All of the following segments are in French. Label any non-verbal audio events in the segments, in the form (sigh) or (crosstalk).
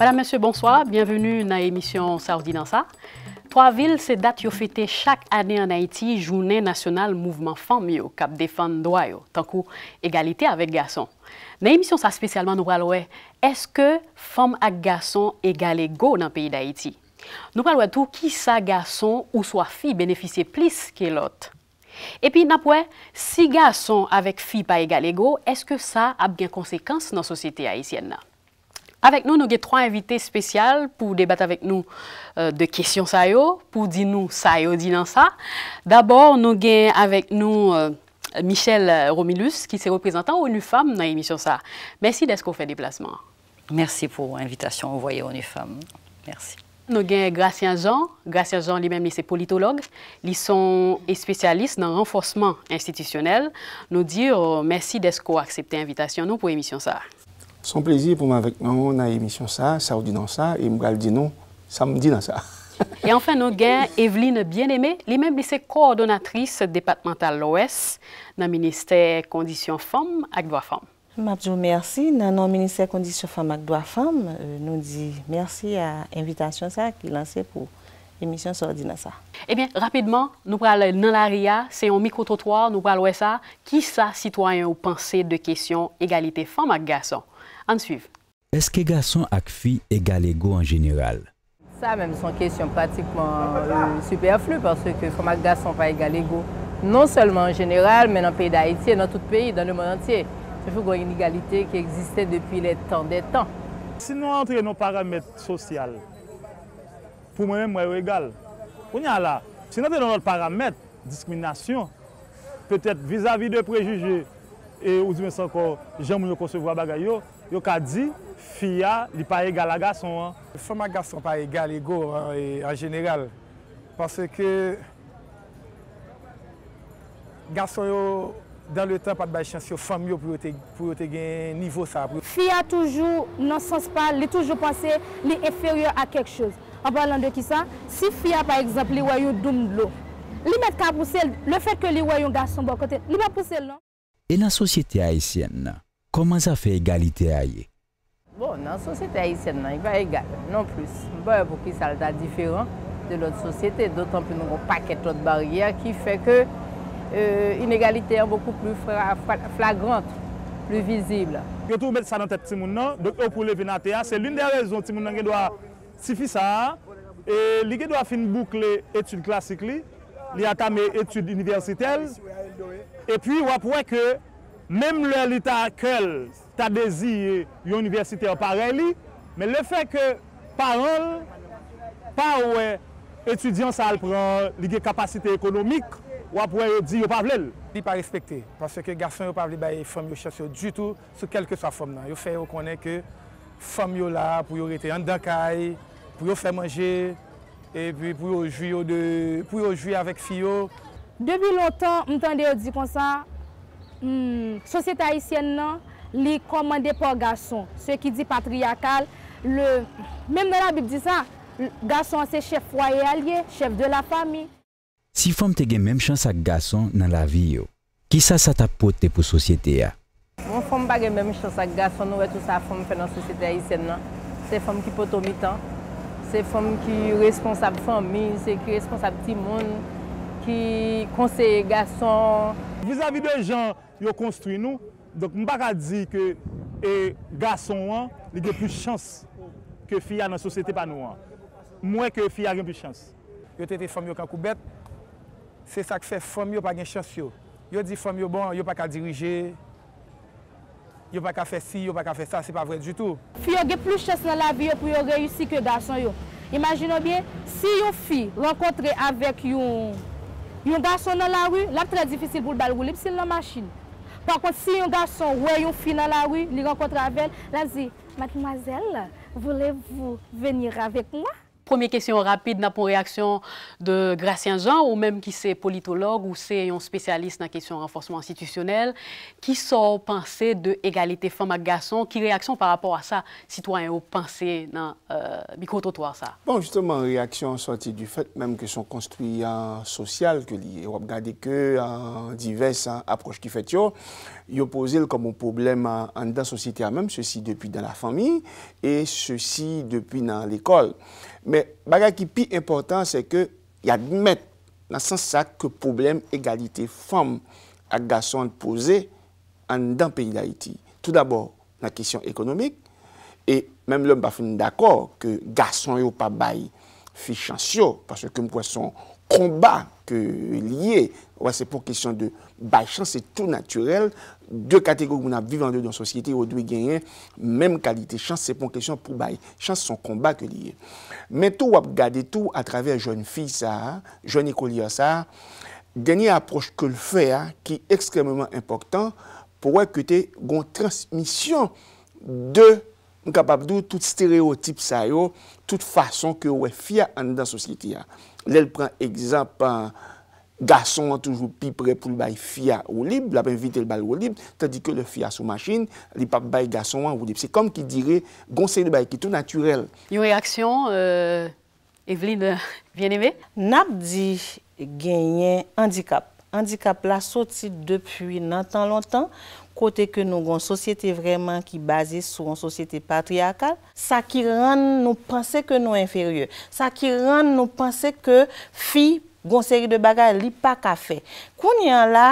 Madame, Monsieur, bonsoir. Bienvenue dans l'émission ça ». Trois villes, c'est date yo fêté chaque année en Haïti, journée nationale mouvement femme yo, cap défendre droit yo, tant égalité avec garçon. Dans l'émission ça spécialement nous parlons est-ce que femme ak garçon égale go dans le pays d'Haïti. Nous parlons tout qui sa garçon ou soit fille bénéficie plus que l'autre. Et puis, après, si garçon avec fille pas égal égaux, est-ce que ça a bien conséquence dans la société haïtienne? Avec nous, nous avons trois invités spéciaux pour débattre avec nous euh, de questions ça pour dire nous ça yo, dit dans ça. D'abord, nous avons avec nous euh, Michel euh, Romilus, qui est représentant ONU Femmes dans l'émission ça. Merci d'être fait déplacement. Merci pour l'invitation envoyée ONU Femmes. Merci. Nous avons Gracien Jean. Gracien Jean lui-même, c'est politologue. Ils sont spécialistes dans le renforcement institutionnel. Nous dire merci d'être accepté l'invitation pour l'émission ça. Son un pour avec avec dans l'émission, ça Ça, ça ça ça, et ça » non mwen samedi ça ça. (laughs) Et enfin, nous dans Evelyne bien aimée, lui-même coordonnatrice départementale de l'Ouest, dans le ministère Kondisyon Femme ministère Conditions Femme. Mabjou, mersi. ministère nan Femme avec Dwa Femme, euh, nous nous merci à invitation ça qui lancée pour émission l'émission « ça. Eh bien, rapidement, nous parlons dans l'aria, c'est un micro-trottoir, nous parlons ça. Qui ça, citoyen, ou pensez de question égalité femmes et garçons? Est-ce que garçon et fille égal égaux en général Ça même c'est une question pratiquement superflu euh, superflue parce que comme ne garçon pas égal égaux. non seulement en général, mais dans le pays d'Haïti dans tout le pays, dans le monde entier. C'est une inégalité qui existait depuis les temps des temps. Si nous entrons dans nos paramètres sociaux, pour moi même, moi égal. On Si nous entrons dans notre paramètre, discrimination, peut-être vis-à-vis de préjugés, et vous dites encore, j'aime mieux concevoir les Yo ka di, fia li pa egal a gason an. Fama gason pa egal e go an, en general. Pase ke gason yo, dan le tempat bay chans yo, fam yo pou yo te gen nivou sa. Fia toujou nan sens pa, li toujou panse, li eferye a kek chouz. An pa lan de ki sa, si fia par ekzamp li woyou doum blo, li met ka pou sel, le fek ke li woyou gason bo kote, li met pou sel nan. E nan sosyete a esyen nan, Koman sa fe egalite a ye? Bon nan, sosyete a ye sen nan, yon e va egal, non plus. Bon, pou ki sa al da diferant de lot sosyete, dotan pou nou pa ket lot bariya ki fe ke euh, inegalite an pou pou flagrante, pou visible. Gyo tou mwen sa nan tep ti moun nan, do pou le venate a, se loun de rezon ti moun nan gen do a sifisa a, e li gen do a fin boukle etude klasik li, li a kame etude universitel, e pi wap wè ke Mèm lè li ta akèl, ta dezye yon universite apare li, mè le fè ke parol, par wè, etudyan sa alpran li gen kapasite ekonomik, wap wè yo di yo pavle li. Li pa respektè, pasè ke gason yo pavle baye fèm yo chase yo du tout, sou kelke sa fèm nan. Yo fè yo konè ke fèm yo la, pou yo rete yon dakay, pou yo fè manje, epi pou yo jwi yo de, pou yo jwi avèk fiyo. Devè yon ton, mtande yo di konsa, Hmm, sosyete haisyen nan, li komande pou gason. Se ki di patriyakal, mèm nan la bib di sa, gason se chef foye alye, chef de la fami. Si fom te gen mèm chansak gason nan la vi yo, ki sa sa tapote pou sosyete ya? Mon fom pa gen mèm chansak gason, nou e tout sa fom fè nan sosyete haisyen nan. Se fom ki poto mi tan, se fom ki responsab fomi, se ki responsab ti moun, ki konseye gason, Vis-à-vis des gens qui ont construit nous, donc je ne peux pas dire que les eh, garçons ont hein, plus de chance que les filles dans la société. Hein. Moins que les filles ont plus de chance. ont été des femmes qui ont c'est ça qui fait les femmes n'ont pas de chance. Ils dit que femmes bon, n'ont pas qu'à diriger. Il n'ont pas qu'à faire ci, il n'ont pas qu'à faire ça, ce n'est pas vrai du tout. Les filles ont plus de chance dans la vie pour réussir que les garçons. Imaginez bien, si une fille rencontre avec une Yon gason nan la wè, lap trè difisil boul bal wè, lèp sin nan machin. Par kont, si yon gason wè yon fin nan la wè, li yon kontravel, la zi, matmazel, vwole vw venir avèk mwa? Première question rapide, pour pas réaction de Gracien Jean, ou même qui c'est politologue, ou c'est un spécialiste dans la question renforcement institutionnel, qui sort penser de égalité femmes et garçons, qui réaction par rapport à ça, citoyen ou penser dans euh, micro-trottoir ça Bon, justement, réaction sortie du fait même que sont construits en social, que les regardent que en diverses hein, approches qui fait yo, yo comme un problème en, dans la société même, ceci depuis dans la famille et ceci depuis dans l'école. Mè bagay ki pi importan se ke yadmèt nan san sa ke poublem egalite fèm ak gason pose an dan peyi la iti. Tout d'abord nan kisyon ekonomik, e mèm lèm ba fèm d'akor ke gason yo pa bay fi chans yo, parce ke mwen kwa son komba ke liye, wè se pou kisyon de bay chans, se tou naturel, Dwe kategori moun ap vivande dan sosyete ou dwe genyen, menm kalite, chans se pon kresyon pou baye, chans son komba ke liye. Men tou wap gade tou atraver joun fi sa, joun ekoli sa, denye aproche ke l'fe a, ki ekstrememan important, pou wè kete goun transmisyon de mkapapdou tout stereotip sa yo, tout fason ke wè fia an dan sosyete a. Lè l'pren ekzampan, Gason an toujou pi pre pou l bay fia ou lib, l apen vite l bal ou lib, tadi ke l fia sou machin, li pap bay gason an ou lib. Se kom ki dire, gonsen l bay ki tou naturel. Yon reaksyon, Evelyn, vye neve? Nap di genyen handikap. Handikap la soti depuy nan tan lontan, kote ke nou gon sosyete vreman ki bazis sou ron sosyete patriakal. Sa ki ran nou panse ke nou inferye. Sa ki ran nou panse ke fi, Gon seri de bagay li pa ka fe. Koun yon la,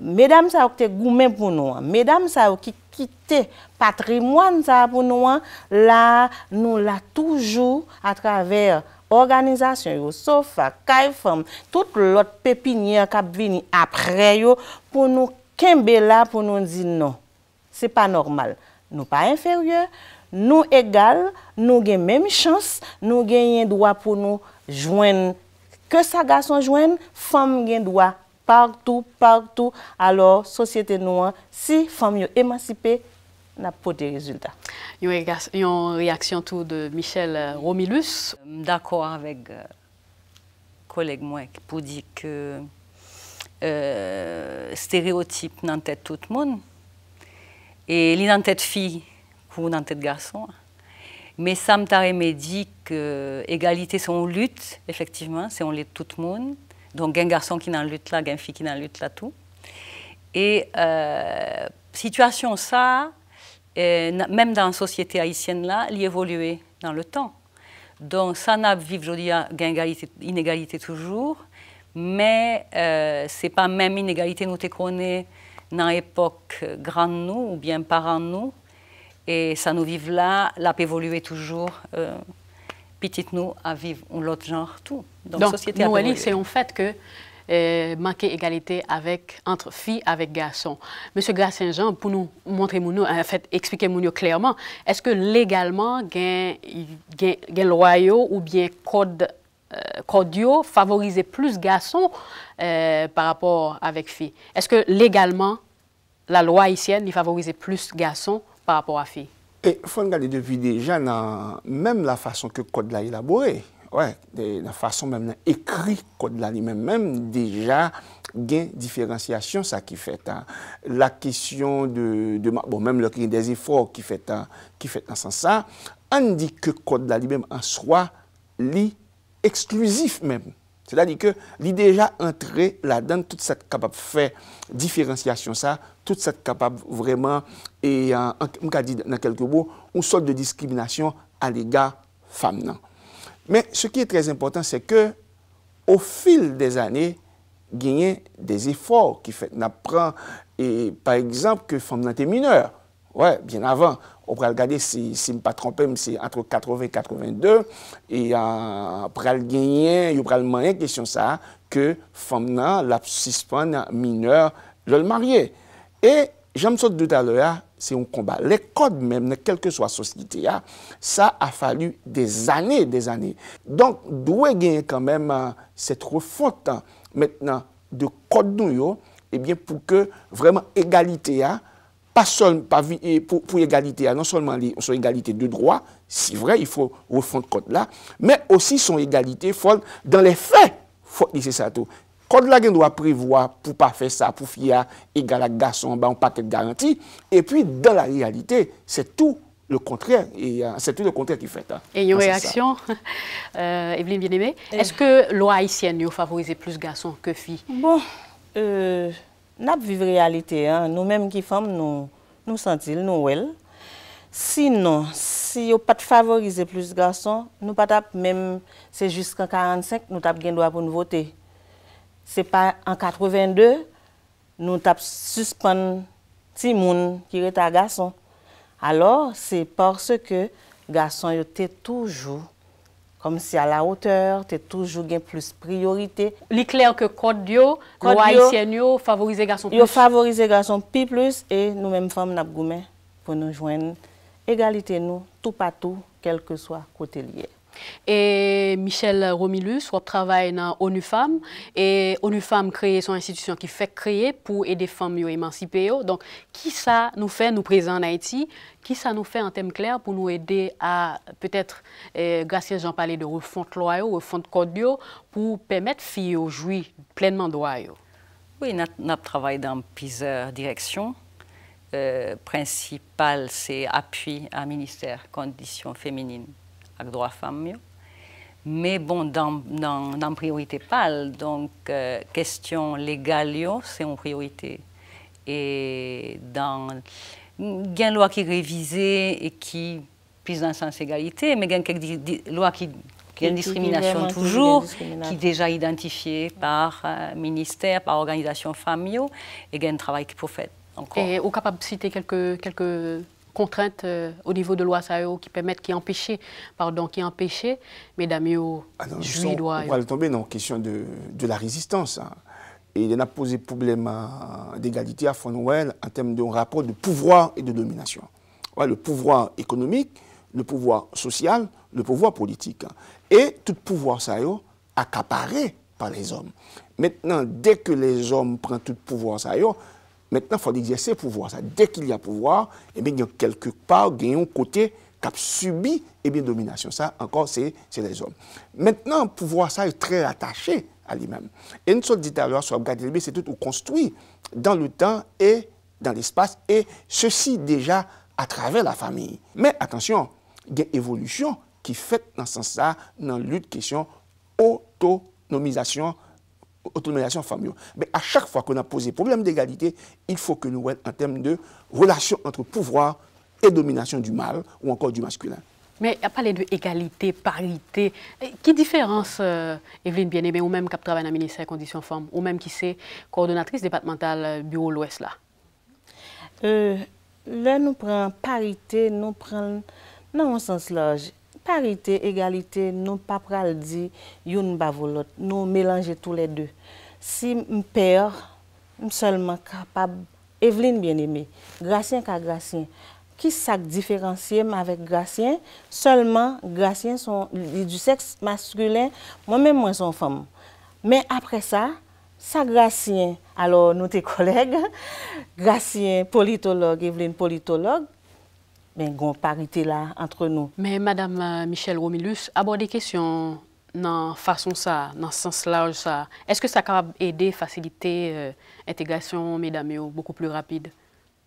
medam sa ou te goumen pou nou an, medam sa ou ki kite patrimoine sa pou nou an, la nou la toujou atraver organizasyon yo, sofa, kaifam, tout lot pepiniye kap vini apre yo, pou nou kembe la pou nou di nou. Se pa normal. Nou pa inferye, nou egal, nou gen menmi chans, nou gen yon dwa pou nou jwen Ke sa gason jwen, fam gen dwa partou, partou, alor sosyete nou an, si fam yo emansipe, na pot de rezultat. Yon reaksyon tou de Michel euh, Romilus. M euh, d'akwa avek koleg euh, mwen ki pou di ke stereotip nan tèt tout moun e li nan tèt fi pou nan tèt gason an. Mais Sam Taremé dit que égalité, c'est une lutte, effectivement, c'est on lutte tout le monde. Donc, il y a un garçon qui n'en lutte là, il y a une fille qui n'en lutte là, tout. Et euh, situation ça, euh, même dans la société haïtienne là, il évoluait dans le temps. Donc, ça n'a vivre aujourd'hui inégalité, inégalité toujours, mais euh, c'est ce n'est pas même inégalité nous te connaît dans l'époque euh, grande nous ou bien parents nous. Et ça nous vive là, la paix évoluer toujours. Euh, petite nous à vivre l'autre genre, tout. Donc, Donc société c'est en fait que euh, manquer égalité avec, entre filles avec garçons. Monsieur saint jean pour nous montrer, nous, en fait, expliquer nous clairement, est-ce que légalement, les loyaux ou bien code favorisent euh, favoriser plus garçons par rapport avec filles? Est-ce que légalement, la loi haïtienne, favorise favorisait plus garçons Fon gade devide jan nan mèm la fason ke kod la elabore, nan fason mèm nan ekri kod la li mèm mèm, deja gen diferenciasyon sa ki fet. La kesyon, mèm lor gen des efor ki fet nan san sa, an di ke kod la li mèm an swa li eksklusif mèm. C'est-à-dire que l'idée déjà entré là-dedans, toute cette capable de faire différenciation, ça, toute cette capable vraiment, et on euh, dit dans quelques mots, une sorte de discrimination à l'égard femmes. Mais ce qui est très important, c'est que au fil des années, gagner des efforts qui fait n'apprend et par exemple que femmes été mineures. Ouais, bien avant, on pourrait regarder si, je ne me pas mais c'est entre 80 et 82, et euh, après le gagner, il le moyen question ça, que femme femmes, la mineur mineure, le marier. Et, j'aime ça tout à l'heure, c'est un combat. Les codes même, quelle que soit la société, hein, ça a fallu des années, des années. Donc, doit gagner quand même hein, cette refonte hein, maintenant de code et eh bien, pour que vraiment égalité, pas seulement pour, pour égalité, ah, non seulement son égalité de droit, c'est vrai, il faut refondre code là, mais aussi son égalité folle dans les faits, faut ça tout. Code là, doit prévoir pour pas faire ça, pour faire égal à garçon, ben, bah, n'a pas de garantie. Et puis, dans la réalité, c'est tout le contraire, et euh, c'est tout le contraire qui fait. Hein. Et une réaction, (laughs) euh, Evelyne Bien-Aimée, eh. est-ce que loi haïtienne nous favorise plus garçons que filles Bon, euh, Nap viv realite, nou mèm ki fèm nou sentil, nou wèl. Sinon, si yo pat favorize plus gason, nou pat ap mèm, se jisk an 45 nou tap gen dwa pou nou votè. Se pa an 82, nou tap suspèn ti moun ki reta gason. Alors, se por se ke gason yo te toujou kwa. kom si a la oteur, te toujou gen plus priorite. Li kler ke kod yo, lo a isyen yo, favorize gason pi plus. E nou menm fom nap goumen pou nou jwen egalite nou, tou patou, kel ke swa kote liye. Et Michel Romilus, on travaille dans ONU Femmes. Et ONU Femmes créé son institution qui fait créer pour aider les femmes à émanciper. Donc, qui ça nous fait nous présenter en Haïti Qui ça nous fait en termes clair pour nous aider à peut-être, eh, grâce à Jean de refonte loi, refonte code, pour permettre filles de jouer pleinement droit Oui, nous travaillons dans plusieurs directions. Euh, principal, c'est appui à ministère conditions féminines. Avec droit femme mais bon dans dans, priorité pâle donc euh, question légale c'est une priorité et dans il y a une loi qui est révisée et qui plus dans le sens égalité mais il y a quelques loi qui une discrimination toujours, qui est déjà identifiée par euh, ministère, par organisation femme, et il y a un travail qui faut fait encore. Et vous capable citer quelques, quelques contraintes euh, au niveau de loi SAO qui permettent, qui empêchaient, pardon, qui empêchent, mesdames et ah messieurs, On va tomber dans la question de, de la résistance. Hein. Et il en a posé problème d'égalité à Fond Noël en termes de rapport de pouvoir et de domination. Ouais, le pouvoir économique, le pouvoir social, le pouvoir politique. Hein. Et tout pouvoir SAO accaparé par les hommes. Maintenant, dès que les hommes prennent tout pouvoir SAO, Maintenant, il faut exercer le pouvoir. Ça. Dès qu'il y a pouvoir, eh bien, il y a quelque part, il un côté qui a subi eh bien, domination. Ça, encore, c'est les hommes. Maintenant, le pouvoir ça est très attaché à lui-même. Et une sorte dit sur l'heure, c'est tout construit dans le temps et dans l'espace, et ceci déjà à travers la famille. Mais attention, il y a une évolution qui fait dans ce sens-là, dans la lutte question autonomisation autonomisation familiale. Mais à chaque fois qu'on a posé problème d'égalité, il faut que nous voyons en termes de relation entre pouvoir et domination du mâle ou encore du masculin. Mais à parler égalité, parité, quelle différence, euh, Evelyne Bien-Aimé, ou même qui travaille dans le ministère des Conditions Femmes, ou même qui sait, coordonnatrice départementale euh, Bureau l'Ouest là euh, Là, nous prenons parité, nous prenons, non un sens large, karite, egalite, nou papraldi, youn bavolot, nou melanje tout le de. Si m peyor, m selman kapab, Evelyn bien eme, Grasyen ka Grasyen, ki sak diferenciye m avek Grasyen, selman Grasyen son, li du seks maskulen, mwen men mwen son fem. Men apre sa, sa Grasyen, alo nou te koleg, (laughs) Grasyen politolog, Evelyn politolog, mais une parité là entre nous. Mais Madame euh, Michel Romilus, des question dans façon ça, dans sens large ça, est-ce que ça peut aider, faciliter euh, intégration, l'intégration, mesdames, oh, beaucoup plus rapide?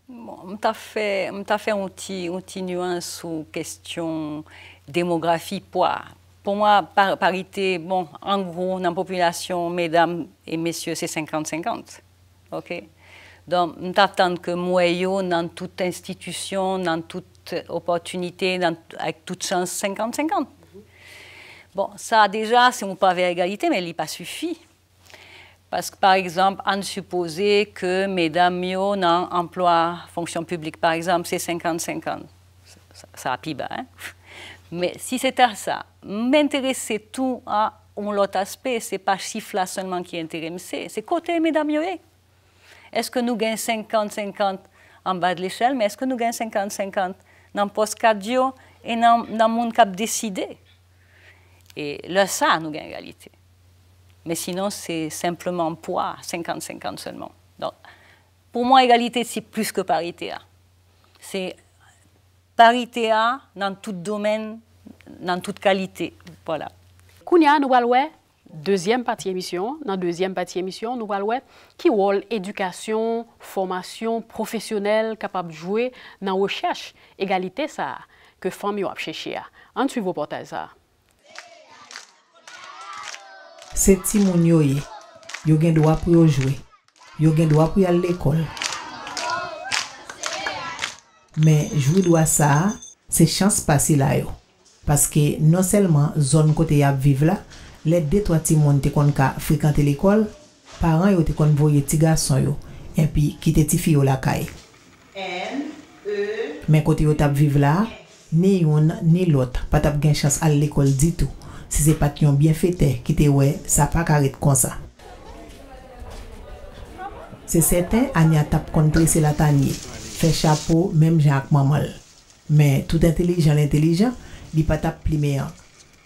Bon, vais fait, fait un petit, nuance sur question démographie poids. Pour moi, par, parité, bon, en gros, dans la population, mesdames et messieurs, c'est 50-50. OK? Donc, m'attends que moi, dans toute institution, dans toute opportunité avec toute chance 50-50. Bon, ça déjà, c'est mon pavé à égalité, mais il n'est pas suffit. Parce que, par exemple, en supposer que mesdames mieux dans emploi, fonction publique, par exemple, c'est 50-50. Ça, a hein? Mais si c'était ça, m'intéresser tout à un autre aspect, c'est pas chiffre-là seulement qui intéresse, c'est côté mesdames mieux. Est-ce que nous gagnons 50-50 en bas de l'échelle, mais est-ce que nous gagnons 50-50 dans le post et et dans le monde a décidé. Et là ça nous gagne égalité. Mais sinon c'est simplement poids 50-50 seulement. Donc pour moi égalité c'est plus que parité. C'est parité dans tout domaine, dans toute qualité. Voilà. Kounia, nous Dezyen pati emisyon, nan dezyen pati emisyon nou valwep ki wol edukasyon, formasyon, profesyonel, kapap jwe nan wè chèche egalite sa ke fam yon ap chèche non a. An tiv wè portay sa. Se timoun yoye, yon gen dwa pou yon jwe, yon gen dwa pou yon l'ekol. Men jwe dwa sa, se chans pasi la yo. Paske non selman zon kote yon ap vive la, let detwa ti moun te kon ka frikante l'ekol, paran yo te kon voye ti ga son yo, en pi kite ti fiyo la kaye. Men kote yo tap vive la, ni yon, ni lot, pa tap gen chans al l'ekol ditou, se se pat yon byen fete kite we, sa pa karet konsa. Se seten, anya tap kontre se la tanye, fe chapo mem jan ak mamal. Men tout entelijan entelijan, li pa tap plime an,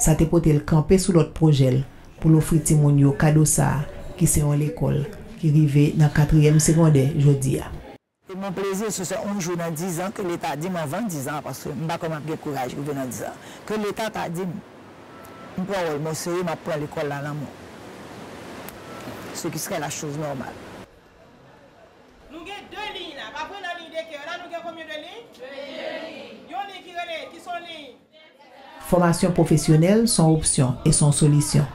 sa te potel kampe sou lot projel pou l'ofriti moun yo kadosa ki se yon l'ekol ki rive nan 4e seconde jodi ya. E mon plezi se se onjou nan 10 an ke l'Etat di man 20-10 an, paske mba kom apge kouraj ou de nan 10 an, ke l'Etat ta di mpwa woy monsye yon ma pou an l'ekol nan la moun. Se ki se kè la chouz normal. Nou gen 2 li la, pa pou nan li deke, nan nou gen komyo 2 li? 2 li! Yon li ki re ne, ki son li? Formasyon profesyonel son opsyon e son solisyon.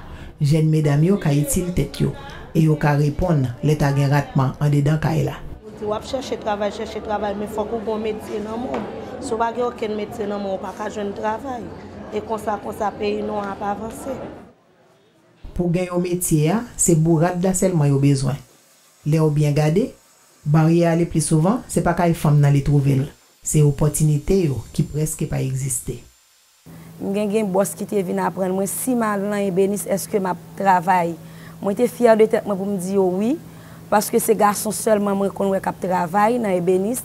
Jen medam yo ka itil tet yo. E yo ka repon leta gen ratman an dedan ka e la. Wap chache travay, chache travay, me fok ou bon metye nan moun. Sou bag yo ken metye nan moun pa ka joun travay. E konsa konsa peyi nou ap avanse. Pou gen yo metye ya, se bou rat da sel man yo bezwen. Le yo bien gade, bari ya ale pli souvan, se pa ka e fom nan li trouvel. Se yo potinite yo ki preske pa existe. Mwen gen gen mbos ki te vin apren, mwen si man lan ebenis eske ma travay. Mwen te fiyal de tep mwen pou mdi yo wii, paske se gason solman mwen konwe kap travay nan ebenis.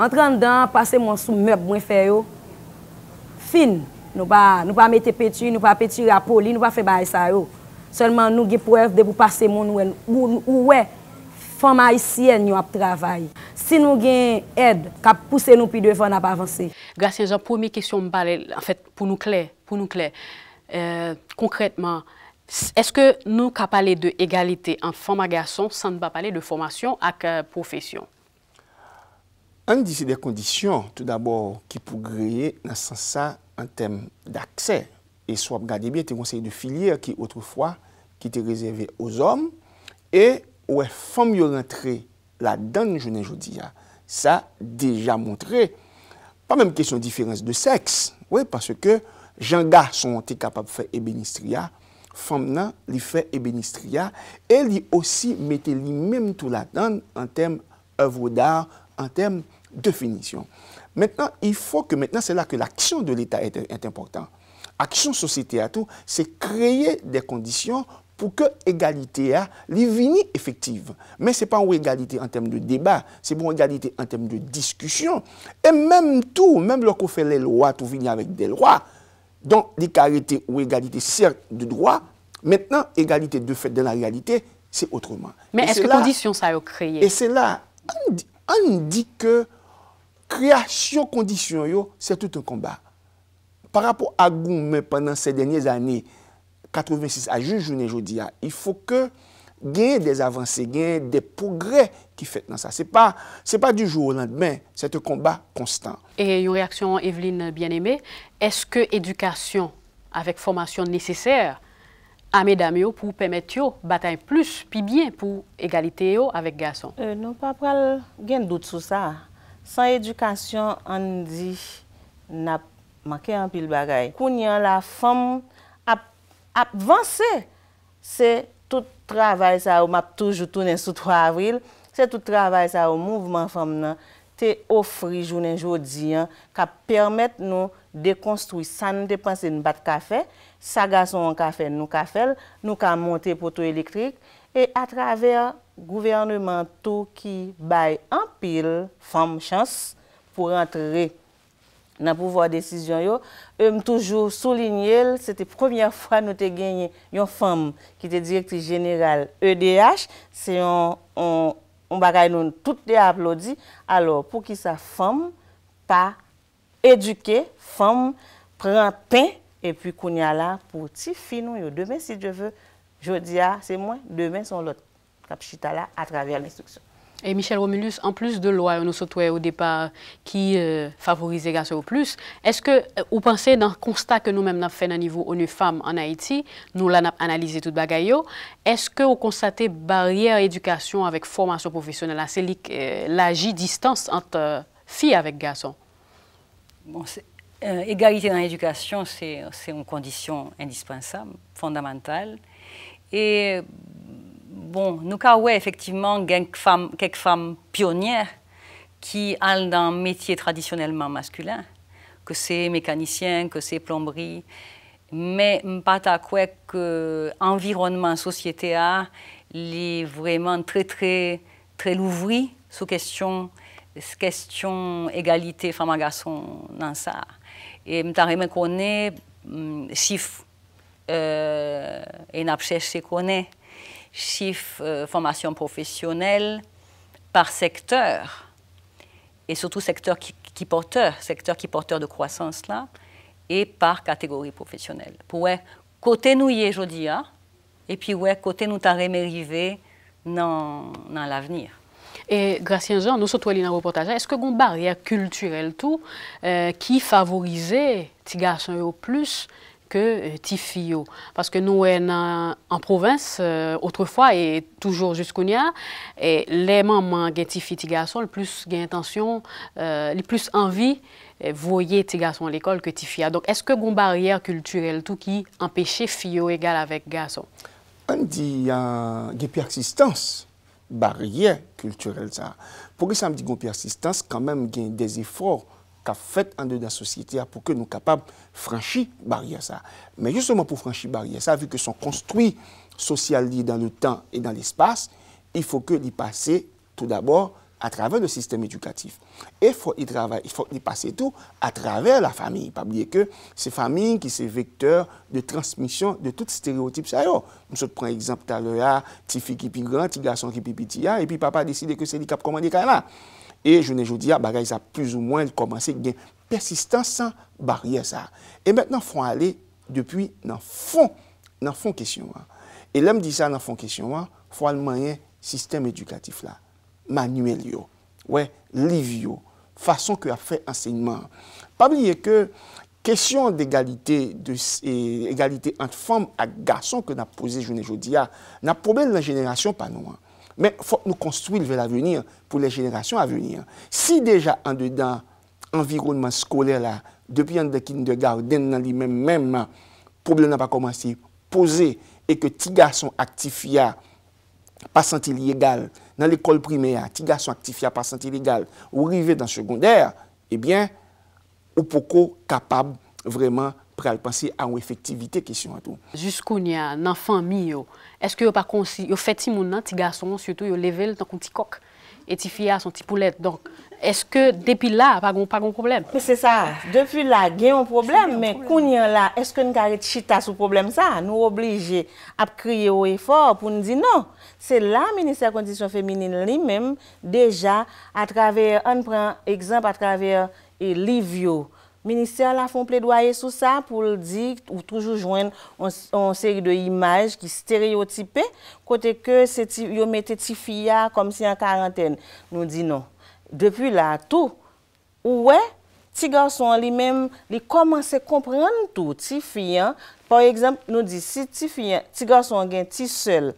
Antran dan, pase mwen sou meb mwen feyo, fin, nou pa mette peti, nou pa peti rapoli, nou pa fe bay sa yo. Solman nou ge pou evde pou pase mwen ouwe. foma isyen yon ap travay. Si nou gen ed, kap pousse nou pi devan ap avanse. Grasyen jan, pomi kisyon mbale, pou nou kle, konkretman, eske nou kap pale de egalite an foma gason san dba pale de fomasyon ak profesyon? An disi de kondisyon, tout dabor ki pou greye, nan san sa an tem d'akse. E swap gade biye te konsey de filier ki autrefwa ki te rezerve ozom, et ouais, femme yo rentré la donne jodi aujourd'hui ça déjà montré pas même question de différence de sexe oui parce que gens garçons sont capables de faire ébénistria femme nan li fait ébénistria et aussi mettait lui-même tout la donne en termes œuvre d'art en termes de finition maintenant il faut que maintenant c'est là que l'action de l'état est, important. importante action société à tout c'est créer des conditions pour que l'égalité soit hein, vienne effective. Mais ce n'est pas une égalité en termes de débat, c'est une égalité en termes de discussion. Et même tout, même lorsqu'on fait les lois, tout vient avec des lois. Donc, l'égalité ou égalité, certes, de droit. Maintenant, égalité de fait dans la réalité, c'est autrement. Mais est-ce que conditions ça a créé Et c'est là, on dit, on dit que création condition, c'est tout un combat. Par rapport à Goumé pendant ces dernières années, 86 a ju jounen jodi a. Il faut que gen des avancés, gen des progrès qui fèt nan sa. C'est pas du jour au lendemè, c'est un combat constant. Et yon reaksyon Evelyne Bien-Aimé, est-ce que éducation avec formation nécessaire amè dame yo pou pèmètyo batèm plus pi bien pou egalité yo avèk gason? Euh, nou papal gen dout sou sa. San éducation an di na makè an pil bagay. Koun yon la fèm ap vanse se tout travay sa ou map toujou tounen sou 3 avril, se tout travay sa ou mouvman fam nan te ofri jounen joudiyan ka permèt nou dekonstruy san depanse nou bat kafe, sa gason an kafe nou kafel, nou ka monte poto elektrik, e atraver gouvernementou ki bay an pil fam chans pou rentre re. nan pouvo a desisyon yo, e m um, toujou solinyel, se te premiyè fwa nou te genye, yon fèm, ki te direktri jenéral EDH, se yon, on bagay nou tout de aplodi, alò, pou ki sa fèm, pa, eduke, fèm, pren pen, e pi koun yala pou ti finon yo. Demè si je vè, jodi a, se mwen, demè son lot, kap chita la, a travè l'instruksyon. Et Michel Romulus, en plus de loi nous souhaitons au départ euh, qui euh, favorisait garçons au plus, est-ce que euh, vous pensez dans le constat que nous-mêmes avons fait au niveau ONU Femmes en Haïti, nous l'avons analysé tout bagaille, est-ce que vous constatez barrière éducation avec formation professionnelle, c'est la distance entre filles avec garçons bon, Égalité dans l'éducation, c'est une condition indispensable, fondamentale. Et bon, nous avons effectivement quelques femmes, pionnières qui ont dans un métier traditionnellement masculin, que c'est mécanicien, que c'est plomberie, mais pas que l'environnement, société a, est vraiment très, très, très l'ouvri sur question, question égalité femmes-garçons dans ça. Et je connais chiffres euh, et je qu'on est chiffre euh, formation professionnelle par secteur, et surtout secteur qui, porteur, secteur qui porteur de croissance là, et par catégorie professionnelle. Pour ouais, côté nous y aujourd'hui, hein, et puis ouais, côté nous t'arrême dans, l'avenir. Et Gracien Jean, nous sommes dans le reportage. Est-ce que y a barrière culturelle tout, euh, qui favorisait les garçons plus que euh, Tifio. Parce que nous, en, en province, euh, autrefois et toujours jusqu'au Nia, et les mamans qui Tifi, le plus qui intention, euh, le plus envie, voyez tes garçons à l'école que filles. Donc, est-ce que une barrière culturelle tout qui empêchait filles égal avec garçons? On dit a une persistance, barrière culturelle ça. Pour que ça me dit une persistance, quand même, il y a des efforts qu'a fait en la société pour que nous capables franchir barrière ça. Mais justement pour franchir barrière ça, vu que sont construits social dans le temps et dans l'espace, il faut que d'y passer tout d'abord à travers le système éducatif. Et il faut y travailler, il faut y passer tout à travers la famille. Pas oublier que c'est famille qui c'est vecteur de transmission de tout stéréotype ça Nous prenons exemple tout à l'heure, petit fille qui est grand, petit garçon qui est petit, hein, et puis papa décide que c'est lui qui a commandé là. E jounen jodia bagay sa plus ou mwen l komanse gen persistan san barye sa. E mennen fwen ale depuy nan fon, nan fon kesyonman. E lem di sa nan fon kesyonman, fwen almanye sistem edukatif la. Manuel yo, we, liv yo, fason ke a fwe ensegnman. Pabli ye ke, kesyon de egalite ant fwem ak gason ke nan pose jounen jodia, nan poubel nan jenelasyon pa nou an. Men fòk nou konstouil ve la venir pou le jenerasyon a venir. Si deja an de dan, an virounman skole la, depi an de kindergarten nan li men menman, poublen nan pa komansi pose, e ke ti gason aktifia pasantil yegal nan lekol primea, ti gason aktifia pasantil yegal ou rive dan sekondèr, ebyen, eh ou poko kapab vreman fòk. pral pansi an ou efektivite kesyon an tou. Jus koun ya nanfan mi yo, eske yo pa konsi, yo feti moun nan ti gason, syoutou yo level tan kon ti kok, eti fiyas an ti poulet, donk, eske depi la, pa goun problem? Mè se sa, depi la gen yon problem, mè koun ya la, eske nou kare tchita sou problem sa, nou oblije ap kriye ou efor pou nou di nan. Se la, Ministère Condition Féminine li mèm, deja, a travè, an pren ekzamp a travè, et eh, Livio, Ministère la font plaidoyer sou sa pou l'di ou toujou jwenn an seri de imaj ki stereotipe kote ke yo mette ti fiya kom si an karenten. Nou di non. Depi la, tou, ouwe, ti garson li men, li komanse kompren tou ti fiyan. Par exemple, nou di, si ti fiyan, ti garson gen ti sel,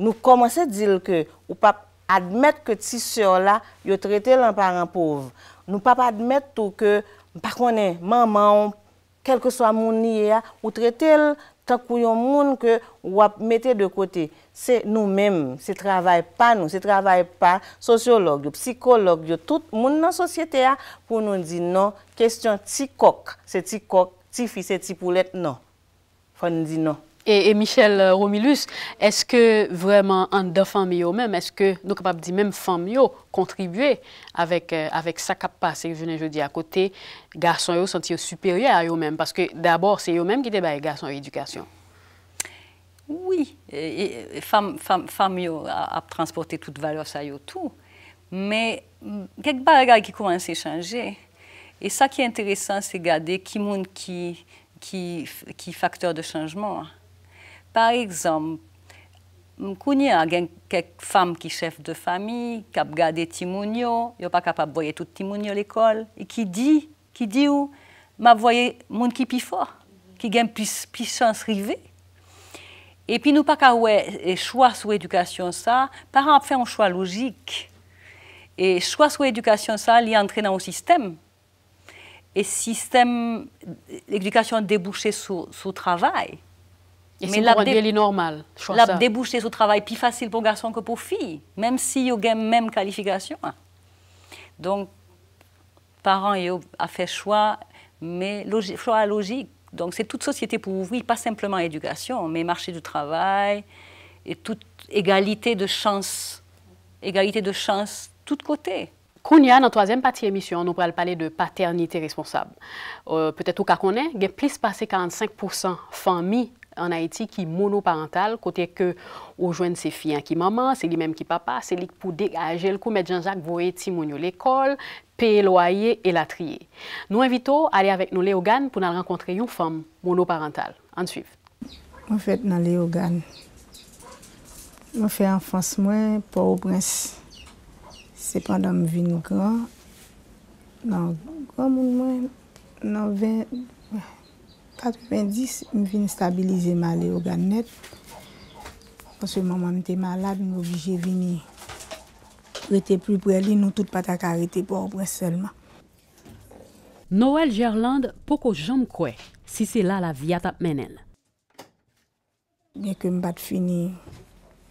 nou komanse dil ke ou pap admet ke ti sel la yo trete lan paran pov. Nou pap admet tou ke, Mpa konen, mman mman, kel ke swa moun niye ya, ou tre tel tak pou yon moun ke wap mette de kote, se nou menm, se travay pa nou, se travay pa, sosyolog, psikolog, tout moun nan sosyete ya, pou nou di nou, kestyon ti kok, se ti kok, ti fi, se ti pou let, nou, pou nou di nou. Et, Michel euh, Romulus, est-ce que vraiment, en deux familles eux est-ce que nous sommes capables de dire même famille contribuer avec, euh, avec ça qui passe, je ne dis à côté, garçons yo sont supérieurs à eux-mêmes, parce que d'abord, c'est eux-mêmes qui débattent garçons éducation. Oui, femmes femme, femme yo a, a transporté toute valeur ça yo tout, mais mm, quelque gars qui commence à changer. Et ça qui est intéressant, c'est regarder qui monde qui qui facteur de changement. Par exemple, il y a quelques femme qui est chef de famille, qui ont gardé Timounio, qui ne pas capable de voir tout Timounio à l'école, et qui dit, qui dit où, m'a voyé monde qui plus fort, qui a plus puissance rivée. Et puis nous pas qu'à choix sur éducation ça, parents fait un choix logique. Et choix sur éducation ça, il entré dans un système. Et système l'éducation débouchée sur le travail. Et mais la normal. La déboucher sur travail plus facile pour garçon que pour fille, même si ont les même qualification. Hein. Donc, parents ont fait choix, mais logique choix logique. Donc, c'est toute société pour ouvrir, pas simplement éducation, mais marché du travail et toute égalité de chance. Égalité de chance, tout côté. Kounia, dans la troisième partie de l'émission, on allons parler de paternité responsable. Euh, peut-être qu'on connaît, il y a plus de 45% de familles an Aiti ki monoparental kote ke ou jwen se fien ki maman, se li menm ki papa, se li pou dek aje l kou medjan jak vwe ti moun yo l ekol, pe lo aye e la triye. Nou evito ale avek nou le ogan pou nan renkontre yon fom monoparental. An suiv. An fet nan le ogan, nan fe enfans mwen pou ou gres, se pandan vwi nou gran, nan gran moun mwen nan ve... 90, mi vini stabilize ma le ogan net. Ponsè maman mi te malade, mi vini rete pli preli, nou tout patakare te porpre selman. Noel Gerland poko jom kwe, si se la la vi atap menen. Nyen ke m bat fini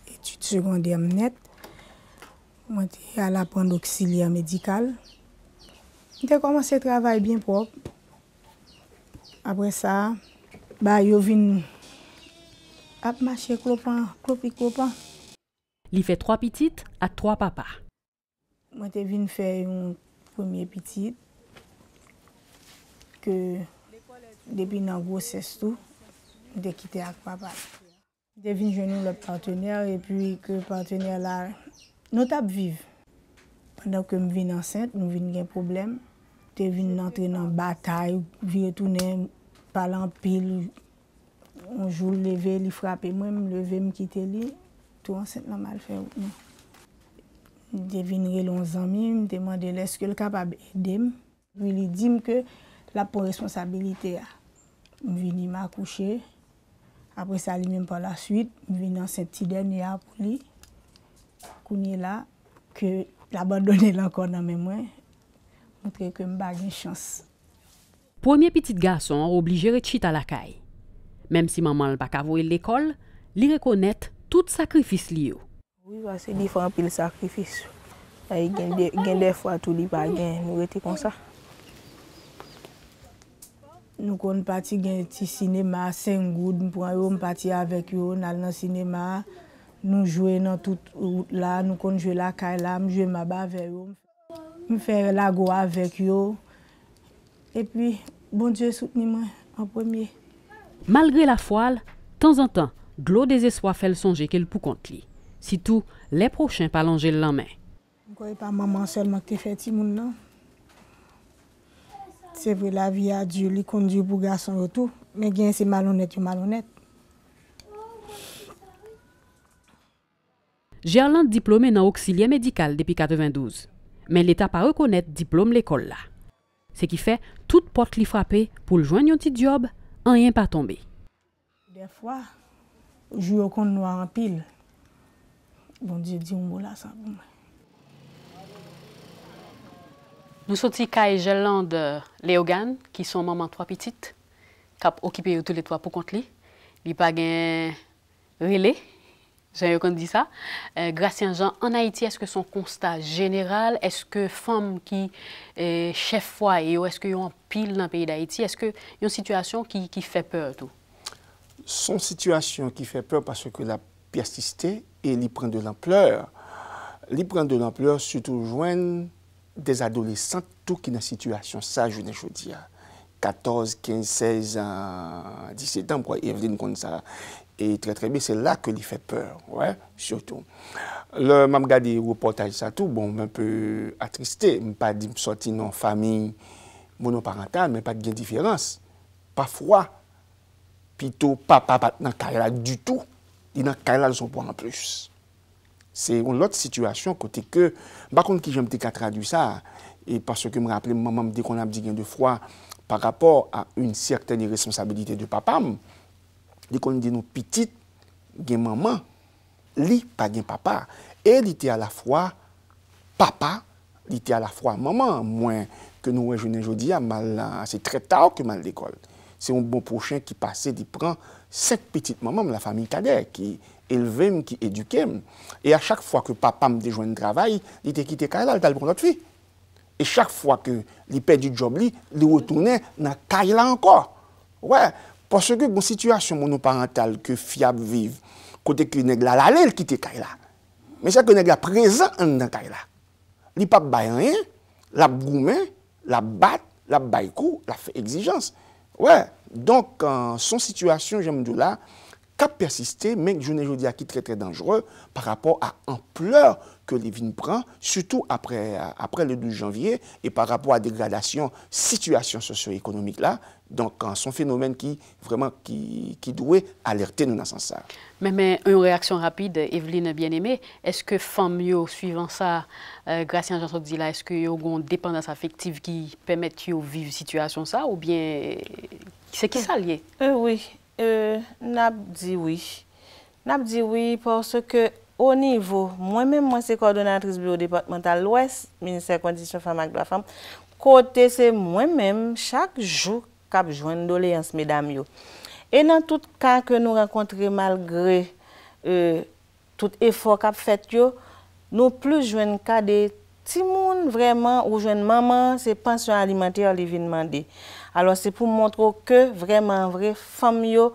etude sekondi am net, mwen te ala prende oksilya medikal. Mwen te komanse travay bin prop, Apre sa, ba yo vin ap mache klopan, klopi klopan. Li fe troa pitit at troa papa. Mwen te vin fe yon premye pitit, ke depi nan gwo sestou, de kite ak papa. Te vin jenou lop pantrener, epi ki pantrener la notap viv. Pendan ke m vin ansen, m vin gen problem, te vin nan tre nan batay, vir tou nem, Palan pil, anjou leve li frape mwen, m leve m kite li, tou an sent la mal fe wou. Mi devin re lon zanmi, mi temande le skil kapab edem. Vi li dim ke la pou responsabilite ya. Mi vini ma kouche, apre sali mwen pa la suite, mi vini ansep ti den ya pou li. Kouni la, ke la bandone lankon nan mwen, mwen tre ke m bagen chans. Premye pitit gason a oblije rechit a la kay. Mem si maman l baka vwe l ekol, li rekonet tout sakrifis li yo. Ou yu ase difan pil sakrifis. Ay gen defwa tout li pa gen, nou rete kon sa. Nou kon pati gen ti sinema, sen goud, mpwen yo mpati avek yo, nal nan sinema. Nou jwe nan tout lout la, nou kon jwe la kay la, mjwe maba veyo. Mfe lago avek yo. Et puis, bon Dieu soutenit moi en premier. Malgré la foale, tan an tan, glos des espois fèl songe ke l pou kont li. Si tou, lè prochen palan jè l'anmen. Goye pa maman selman k te fèti moun nan. Se vè la vie a diou li kondiou pou ga son loutou. Mè gen se malonet yo malonet. Jè an lan diplome nan auxilie médicale depi katevindouz. Mè l'éta pa rekonèt diplome l'ekol la. Se ki fè, tout pot li frapè pou l'jwen yon tit diob, an yon pa tombe. De fwa, jou yo kont nou an pil, bon di di yon mou la san bon. pou mè. Nou soti kaye jelan de euh, leogan ki son maman 3 pitit, kap okipe yo tout le 3 pou kont li. Li pa gen reley. J'ai dit ça. Euh, Gracien Jean, en Haïti, est-ce que son constat général, est-ce que femmes qui chef foyer, ou est-ce qu'ils en pile dans le pays d'Haïti, est-ce qu'il y a une situation qui, fait peur tout? Son situation qui fait peur parce que la persisté et l'y prend de l'ampleur. L'y prend de l'ampleur surtout des adolescents tout qui dans situation ça, je ne dire. 14, 15, 16 ans, 17 ans, quoi, Evelyne, comme ça. Et très très bien, c'est là que l'il fait peur, ouais, surtout. Le même gars des reportages, ça tout, bon, m'a un peu attristé, m'a pas dit m'sorti nan famille monoparentale, m'a pas dit gagne de différence. Parfois, pito, papa, papa, nan karela du tout, nan karela e de son poin en plus. C'est une autre situation, côté que, bakon ki j'aime te kat traduis ça, et parce que m'rappele, maman, dès qu'on a un petit gagne de froid, par rapport à une certaine irresponsabilité de papa, m'me, Li kon di nou pitit gen maman, li pa gen papa. E li te alafwa papa, li te alafwa maman. Mwen ke nou wè jounen jodi, a mal la, se tre taw ke mal dekol. Se yon bon pochen ki pase, li pran set pitit maman mè la fami kadè, ki elve mè, ki eduke mè. E a chak fwa ke papa mè dejwen n'gravay, li te kite kaila, li talpon lot fi. E chak fwa ke li pedi job li, li wotounè nan kaila ankor. Ouè! Parce que la situation monoparentale que fiable vive, côté que nèg la qui quitter là Mais c'est que nèg la présent dans Kaila. Li pa bay rien, la goumen, la bat, la bay coup, la fait exigence. Ouais, donc euh, son situation j'aime dire là cap persister mais je ne dis à qui très très dangereux par rapport à ampleur que les Lévin prend, surtout après, euh, après le 12 janvier, et par rapport à dégradation, situation socio-économique là, donc, c'est euh, phénomène qui, vraiment, qui, qui doit alerter nous dans ce sens. Mais, mais une réaction rapide, Evelyne Bien-Aimée, est-ce que femmes, suivant ça, euh, grâce jean est-ce que y a une dépendance affective qui permet de vivre situation ça, ou bien c'est qui ça lié? Euh, euh, oui, je dis dit oui. Je dit oui parce que au niveau, moi-même, moi, suis c'est coordonnatrice bureau départemental l'Ouest, ministère conditions femmes et de la femme, côté c'est moi-même, chaque jour kap jwen do le yans medam yo. E nan tout ka ke nou rakontre malgre euh, tout efor kap fet yo, nou plou jwen ka de timoun vreman ou jwen maman se pansyon alimenter li vin mande. Alors se pou mwontro ke vreman vre fam yo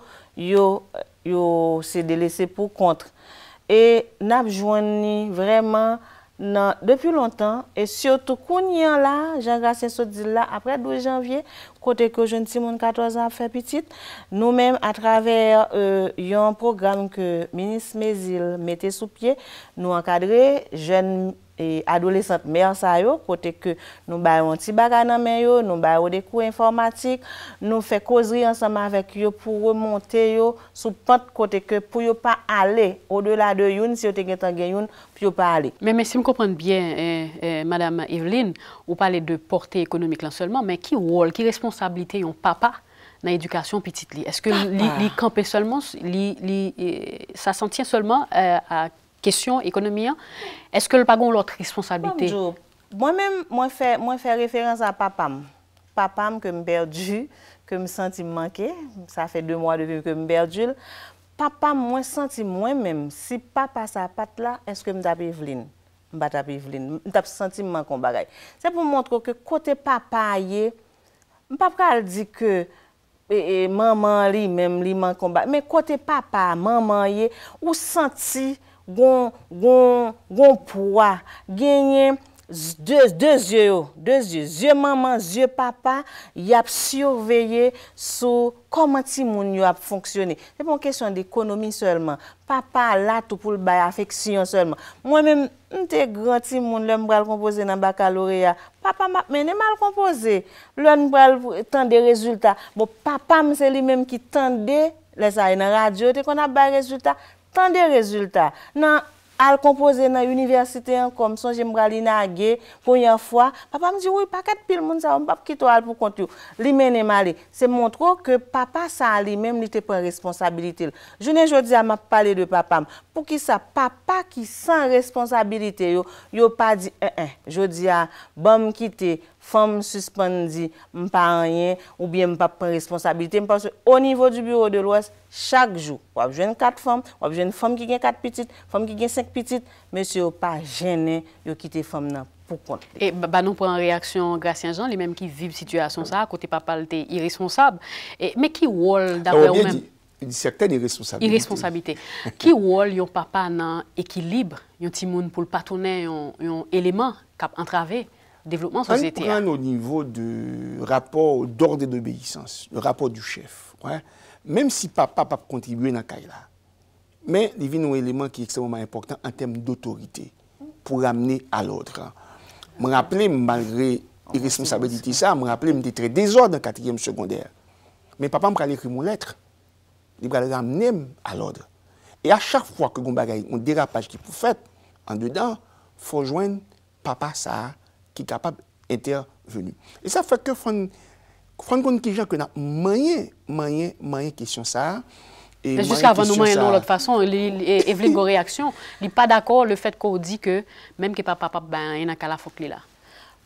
yo se dele se pou kontre. E nap jwen ni vreman Depuis longtemps, et surtout syotou koun yon la, jan gasen sot di la, 12 janvier, côté que Jeune ti 14 ans fait petite, nous-mêmes, a travers euh, un programme que ke Minis mettait sous pied, nous nou jeunes et adolescentes mères ça yo côté que nous baillons petit bagage dans main nous baillons des cours informatiques nous fait causer ensemble avec yo pour remonter yo sous pente côté que pour yo pas aller au-delà de youn si yo te gen youn pour yo pas aller mais si me comprendre bien eh, eh, madame Evelyne vous parlez de portée économique non seulement mais qui rôle qui responsabilité yon papa dans l'éducation petite Est-ce que li camper seulement, li, li, eh, ça s'en tient seulement à Kèsyon ekonomi an, eske l'pagon l'otre responsabilite? Bon, mwen mèm, mwen fè referans a papam. Papam ke m berdi, ke m senti m manke, sa fè dè mwa devè ke m berdi lè. Papam mwen senti mwen mèm, si papa sa pat la, eske m dape yvlin, m dape yvlin, m dape senti m man kon bagay. Se pou m montro ke kote papa a ye, m pap ka al di ke maman li mèm li man kon bagay, mè kote papa, maman ye, ou senti, Gon, gon, gon pouwa, genye, deux ye yo, deux ye, zye maman, zye papa, yap surveye sou komant si moun yop fonksyone. Se pon kesyon di konomi selman, papa la tou pou l bay afeksyon selman. Mwen men, nte gran ti moun lè mbral kompose nan bakalore ya, papa menè mal kompose, lè mbral tende rezultat, bo papa mse li menm ki tende, lè sa yon e radio, te kon ap bay rezultat, Tan de rezultat, nan al kompoze nan universite yon kom, son jem brali nagye, pou yon fwa, papa m di, woui, pakat pil moun sa, woui, pap kito al pou konti yon. Li men emali, se mwontro ke papa sa ali, menm li te pren responsabilite l. Jounen Jodia m ap pale de papa m, pou ki sa papa ki san responsabilite yon, yon pa di, en eh, en, eh, Jodia, ban m kite, Fom suspendi, mpa anye, oubyen mpa pren responsabilite. Mpa sou, o nivou du bureau de l'Oise, chak jou, wap jwen kat fom, wap jwen fom ki gen kat pitit, fom ki gen senk pitit, men sou yon pa jene, yon kite fom nan pou konti. E banon pren reaksyon Gratien Jean, li menm ki vib situasyon sa, kote papal te irresponsab, me ki wol davre non, ou menm? A oubyen di, di sekten irresponsabilite. Irresponsabilite. Ki wol yon papa nan ekilibre, yon timoun pou l'patounen yon eleman kap antrave? développement sociétaire. On au niveau du rapport d'ordre et d'obéissance, le rapport du chef. Ouais. Même si papa pas contribuer dans le là, mais il y a un élément qui est extrêmement important en termes d'autorité pour amener à l'ordre. Je me rappelle, malgré irresponsabilité, ça, je me rappelle, je très désordre en quatrième secondaire. Mais papa m'a écrit mon lettre. Il m'a ramené à l'ordre. Et à chaque fois que on un dérapage qui est fait, en dedans, il faut joindre papa ça ki kapap ente venu. E sa fa ke fran kon ki jan ke nan manye, manye, manye kisyon sa. E jiska avan nou manye nou lot fason, e, e vle go reaksyon, li pa d'akor le fet ko di ke, menm ki papapap ba yena kala fok li la.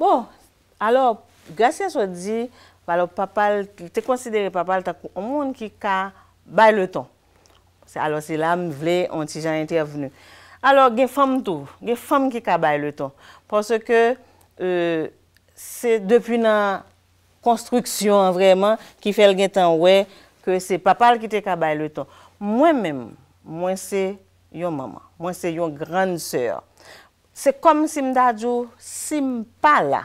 Bo, alo, Gassien so di, valo papal, te konsidere papal takou o moun ki ka bay le ton. Se alo se lam vle onti jan ente venu. Alo, gen fam tou, gen fam ki ka bay le ton. Pon se ke Euh, se depi nan konstruksyon vreman ki fel gen tanwe ke se papal ki te kabay le ton. Mwen men, mwen se yon mama, mwen se yon gran seur. Se kom si mdadjo, si mpa la,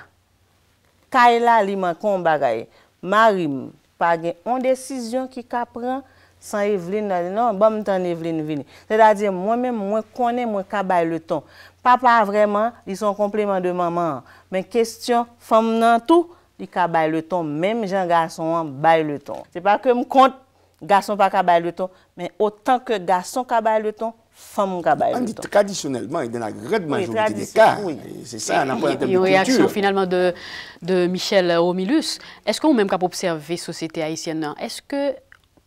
kaela li man kon bagay, marim pa gen yon desisyon ki kapran sans Evelyne, non, bon t'en Evelyne C'est-à-dire, moi-même, moi connais, moi cabaye le temps. Papa, vraiment, ils sont complément de maman. Mais question, femme non, tout, ils cabaye le temps. Même jean garçon, hein, baille le temps. Ce n'est pas que je compte, garçon pas cabaye le temps, mais autant que garçon cabaye le temps, femme cabaye le temps. traditionnellement, il y a une grande majorité des cas. C'est ça, il y a de réaction finalement de, de Michel Romilus. Est-ce qu'on même observé société haïtienne? Est-ce que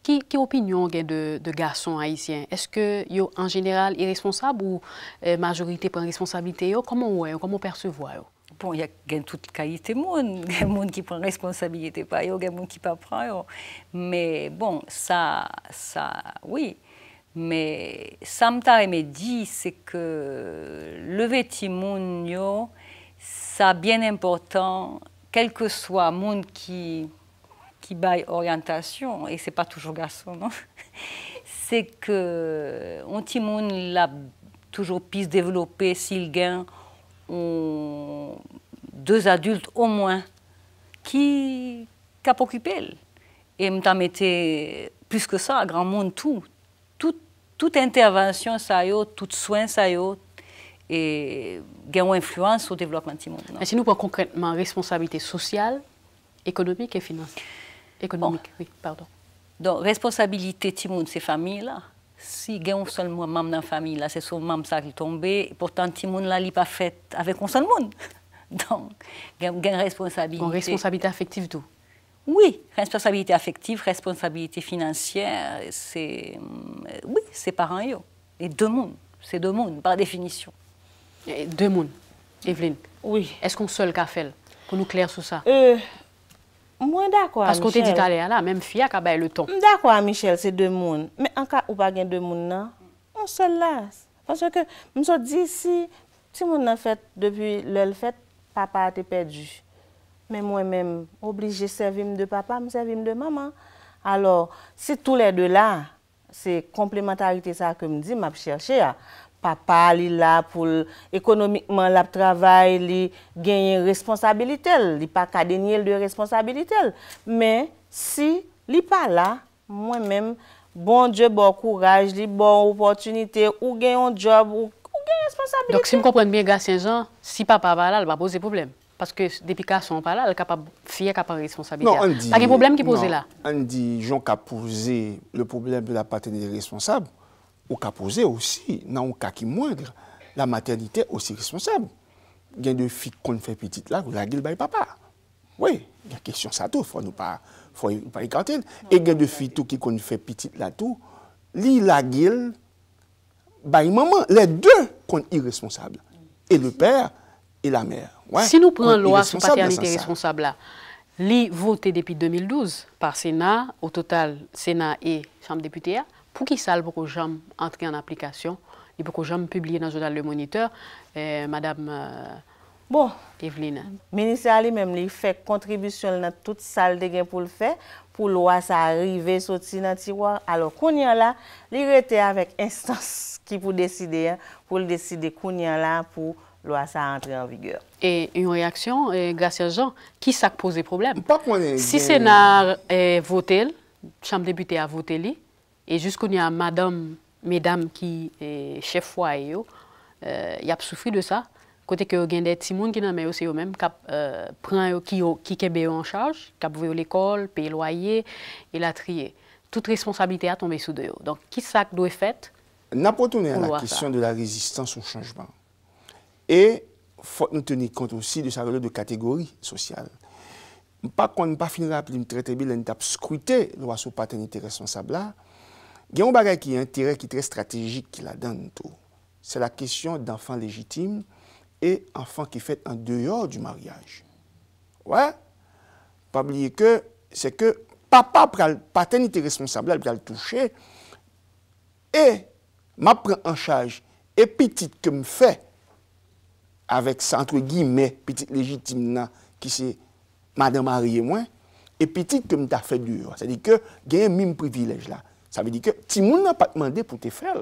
qui, est opinion gain de, garçons haïtiens Est-ce que yo en général irresponsable ou la euh, majorité prend responsabilité Comment ouais, comment percevoir Bon, il y a gain toute qualité monde, (laughs) gain monde qui prend responsabilité pas yo, gain monde qui pas prend Mais bon, ça ça oui. Mais ça me dit c'est que le vêtement, c'est ça bien important quel que soit monde qui qui baille orientation, et c'est pas toujours garçon, non (laughs) c'est que on timoun l'a toujours se développer s'il gagne deux adultes au moins qui cap occupé et me mettait plus que ça grand monde tout toute, toute intervention ça tout soin ça et gagne influence au développement du monde. Si nous prenons concrètement responsabilité sociale, économique et financière. Économique, oui, pardon. Donc, responsabilité Timoun, ces familles-là. Si il y a un seul membre dans la famille, c'est son membre qui est tombé. Pourtant, Timoun, là, il pas fait avec un seul monde. (laughs) Donc, il y a une responsabilité. Une responsabilité affective, tout. Oui, responsabilité affective, responsabilité financière, c'est. Euh, oui, c'est parents et Et deux mondes. C'est deux mondes, par définition. Et deux mondes. Evelyne. Oui. Est-ce qu'on seul qu'a fait pour nous clair sur ça? Euh, Mwen da kwa, Michelle. As kote di talè ya la, mèm fia ka bay le ton. Mwen da kwa, Michelle, se demoun. Mwen anka ou pa gen demoun nan, mwen se las. Panso ke mwen so di si, si mwen nan fèt, devy lèl fèt, papa a te pèdjou. Mwen mwen mèm oblige servi m de papa, m servi m de mama. Alors, si tou lè de la, se komplementarite sa ke m di, m ap chèl chè ya. Ah. papa li là pour économiquement la travail, li gagne responsabilité responsabilité. pas ka pas de responsabilité. Mais si li pas là, moi-même, bon Dieu, bon courage, li bon opportunité ou un job, ou, ou responsabilité donc si on comprend bien, Gat Saint-Jean, si papa pa là l pa pose problem. sont pas là son pa pas capable de fye kapab responsabilitel. pas de problème qui pose On dit, Jean, ka pose le problème de la patene responsable, ou qu'a posé aussi, dans un cas qui moindre, la maternité aussi responsable. Il y a deux filles qu'on fait petite là, vous la gueule papa. Oui, il y a question ça tout, faut nous pas faut pas écarter. Et il y a deux filles tout qui qu'on fait petite là tout, li la gueule by maman, les deux sont irresponsables. Et le père et la mère. Ouais, si nous prenons loi sur paternité responsable là, li votée depuis 2012 par Sénat, au total Sénat et Chambre députée pou ki sal pou kou jom entri an aplikasyon, ni pou kou jom publie nan jodal le moniteur, eh, Madame Evelyn. Euh, bon, menisya li menm li fek kontribisyon nan tout sal de gen pou l'fe, pou lwa sa arrive soti nan tiwar, alo kounyan la, li rete avèk instans ki pou deside, pou lde side kounyan la pou lwa sa entri an vigor. E yon reaksyon, euh, grasyan jan, ki sak pose problem? Si senar votel, chanm debite a voteli, Et jusqu'au y a madame, mesdames qui est chef foyer, euh, il euh, y a souffert de ça. Côté que y a des petits monde qui n'ont aussi eux-mêmes qui euh, qui qui en charge, qui ouvrir l'école, payer loyer et la trier. Toute responsabilité a tombé sous deux. Donc qui ça doit être fait N'a pas tourné à la question de la résistance au changement. Et faut nous tenir compte aussi de sa de catégorie sociale. Pas qu'on ne pas finir à très traiter bien, scruté loi sur paternité responsable là, il y a un intérêt qui est très stratégique qui la donne tout. C'est la question d'enfants légitimes et enfant qui fait en dehors du mariage. Ouais. Pas oublier que c'est que papa paternité responsable, elle le toucher et m'a en charge et petite que me fait avec ça entre guillemets petite légitime là qui c'est madame mariée moi et petite que me t'a fait dehors. C'est-à-dire que gagne même privilège là. Ça veut dire que si on n'a pas demandé pour te faire.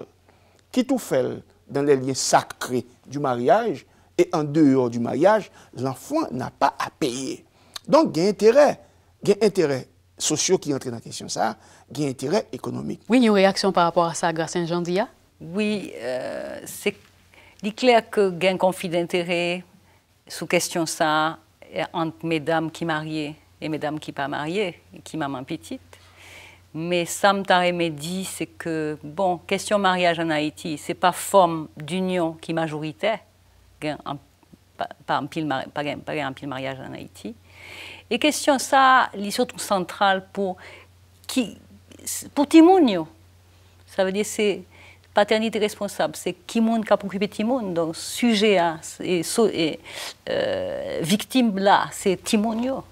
Qui tout fait dans les liens sacrés du mariage et en dehors du mariage, l'enfant n'a pas à payer. Donc, il y a intérêt. Il y a intérêt sociaux qui entrent dans la question ça, il y a intérêt économique. Oui, une réaction par rapport à ça, Grâce à jean -Dia? Oui, euh, c'est clair que y a un conflit d'intérêt sous question ça entre mesdames qui mariées et mesdames qui pas mariées, qui qui maman petite. Mais Sam t'a dit c'est que, bon, question mariage en Haïti, c'est pas forme d'union qui majoritaire, pas un pile, mariage en Haïti. Et question ça, l'issue centrale pour qui, pour Ça veut dire c'est paternité responsable, c'est qui monde qui a occupé Timoun, donc sujet à, et, euh, victime là, c'est Timounio.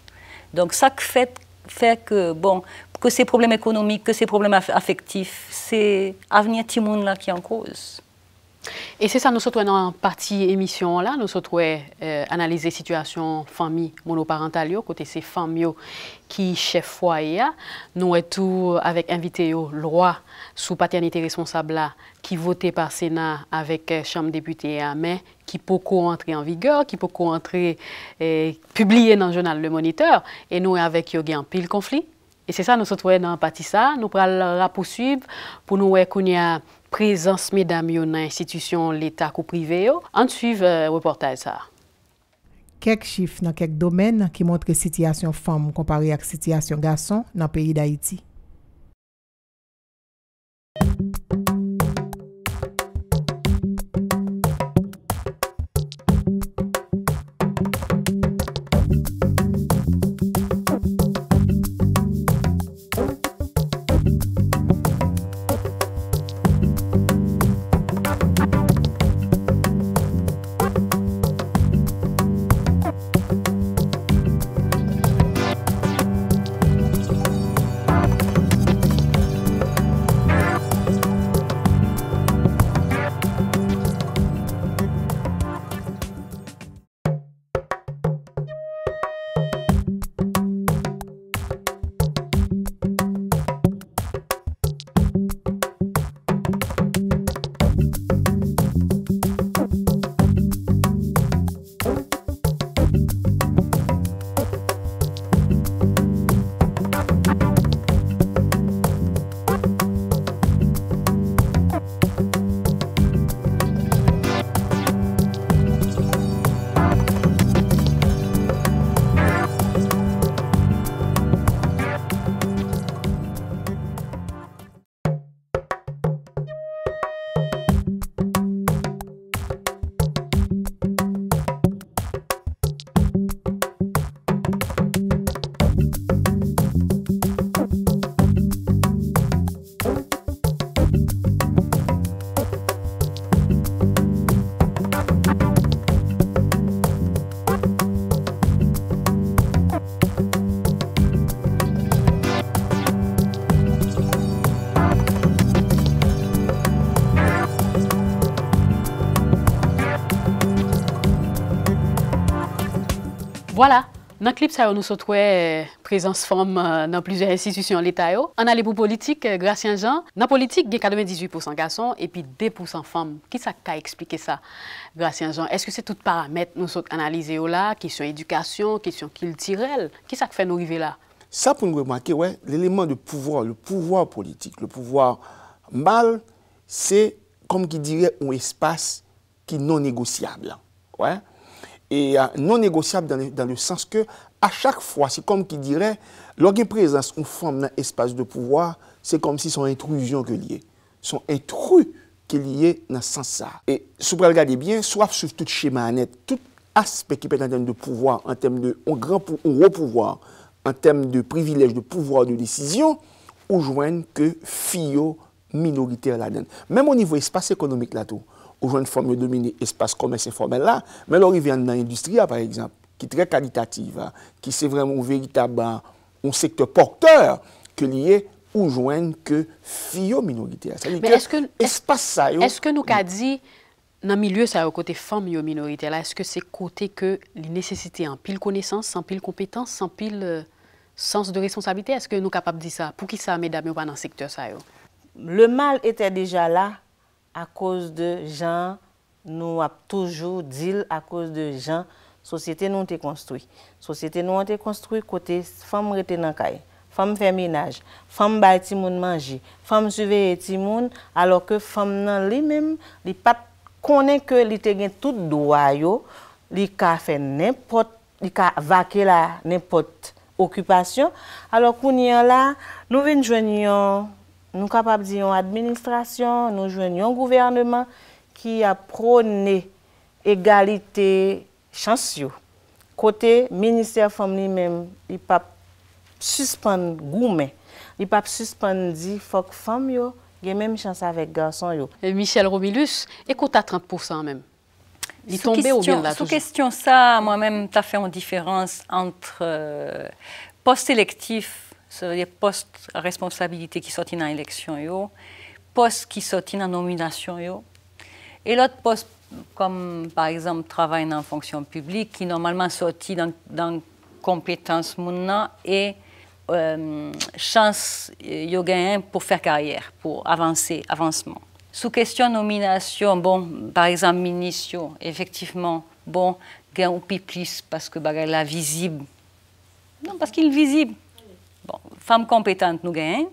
Donc ça fait, fait que, bon, que ces problèmes économiques, que ces problèmes affectifs, c'est l'avenir Timoun là qui est en cause. Et c'est ça, nous sommes en partie émission là, nous sommes euh, analyser la situation famille monoparentale, côté ces familles qui chef foyer. Nous sommes tout avec invité au roi sous paternité responsable là, qui voté par Sénat avec euh, Chambre députée à mais qui peut entrer en vigueur, qui peut entrer euh, publié dans le journal Le Moniteur. Et nous avec Yogi en pile conflit E se sa nou sotwoye nan pati sa, nou pral raposwib pou nou wekoun ya prezans medam yo nan institisyon l'Etat kou prive yo. An tsuiv euh, reportaj sa. Kek chif nan kek domen ki montre sityasyon fom kompare ak sityasyon gason nan peyi da iti. Voilà, dans le clip, ça, nous la présence femmes euh, dans plusieurs institutions de l'État. En les pour politique, euh, Gracien Jean, dans la politique, il y a 98% garçons et puis 2% femmes. Qui ça a expliqué ça, Gracien Jean Est-ce que c'est tout paramètre nous avons analysés là Question éducation, question culturelle Qui ça fait nous arriver là Ça, pour nous remarquer, l'élément de pouvoir, le pouvoir politique, le pouvoir mal, c'est comme qui dirait un espace qui est non négociable. Hein. Ouais. Et euh, non négociable dans le, sens que, à chaque fois, c'est comme qui dirait, lorsqu'il présence une forme dans l'espace de pouvoir, c'est comme si son intrusion que liée, son intrus qui est lié dans ce sens-là. Et si vous regardez bien, soit sur tout schéma net, tout aspect qui peut être en termes de pouvoir, en termes de un grand pouvoir, en termes de privilège, de pouvoir de décision, ou joint que FIO minoritaire là-dedans. Même au niveau espace économique là-dedans ou une forme de espace commerce informel là, mais lorsqu'il vient dans l'industrie, par exemple, qui est très qualitative, qui c'est vraiment un secteur porteur que lié ou joint que fille aux minorités. Mais est-ce que ce que nous qu'a dit dans le milieu, ça au côté femme et minorité. est-ce que c'est côté que les nécessités en pile connaissance, en pile compétences en pile euh, sens de responsabilité Est-ce que nous sommes capables de dire ça Pour qui ça, mesdames, dans le secteur Le mal était déjà là A koz de jan, nou ap toujou dil a koz de jan, sosyete nou an te konstruy. Sosyete nou an te konstruy kote fam rete nan kaye, fam ferminaj, fam bay ti moun manji, fam suveye ti moun, alo ke fam nan li mem, li pat konen ke li te gen tout dowayo, li ka vake la nepot okupasyon. Alo kouni an la, nou ven jweni an... nous capables de dire une administration, nous jouons un gouvernement qui a prôné égalité chance. Côté ministère femme même il pas suspendre gourmet, il pas suspendre pas faut que femme yo ait même chance avec garçon yo. Michel Romilus, écoute à 30 même. Il est tombé question, au là, Sous question ça, moi-même, tu as fait une différence entre euh, post-électif les postes à responsabilité qui sortent dans l'élection, postes qui sortent dans la nomination, et l'autre poste, comme par exemple travail dans la fonction publique, qui normalement sortit dans, dans compétences et euh, chance yo pour faire carrière, pour avancer, avancement. Sous question nomination, bon, par exemple, ministre, effectivement, bon, un ou plus parce que bah, visible. Non, parce qu'il est visible femmes compétentes, nous gagnent.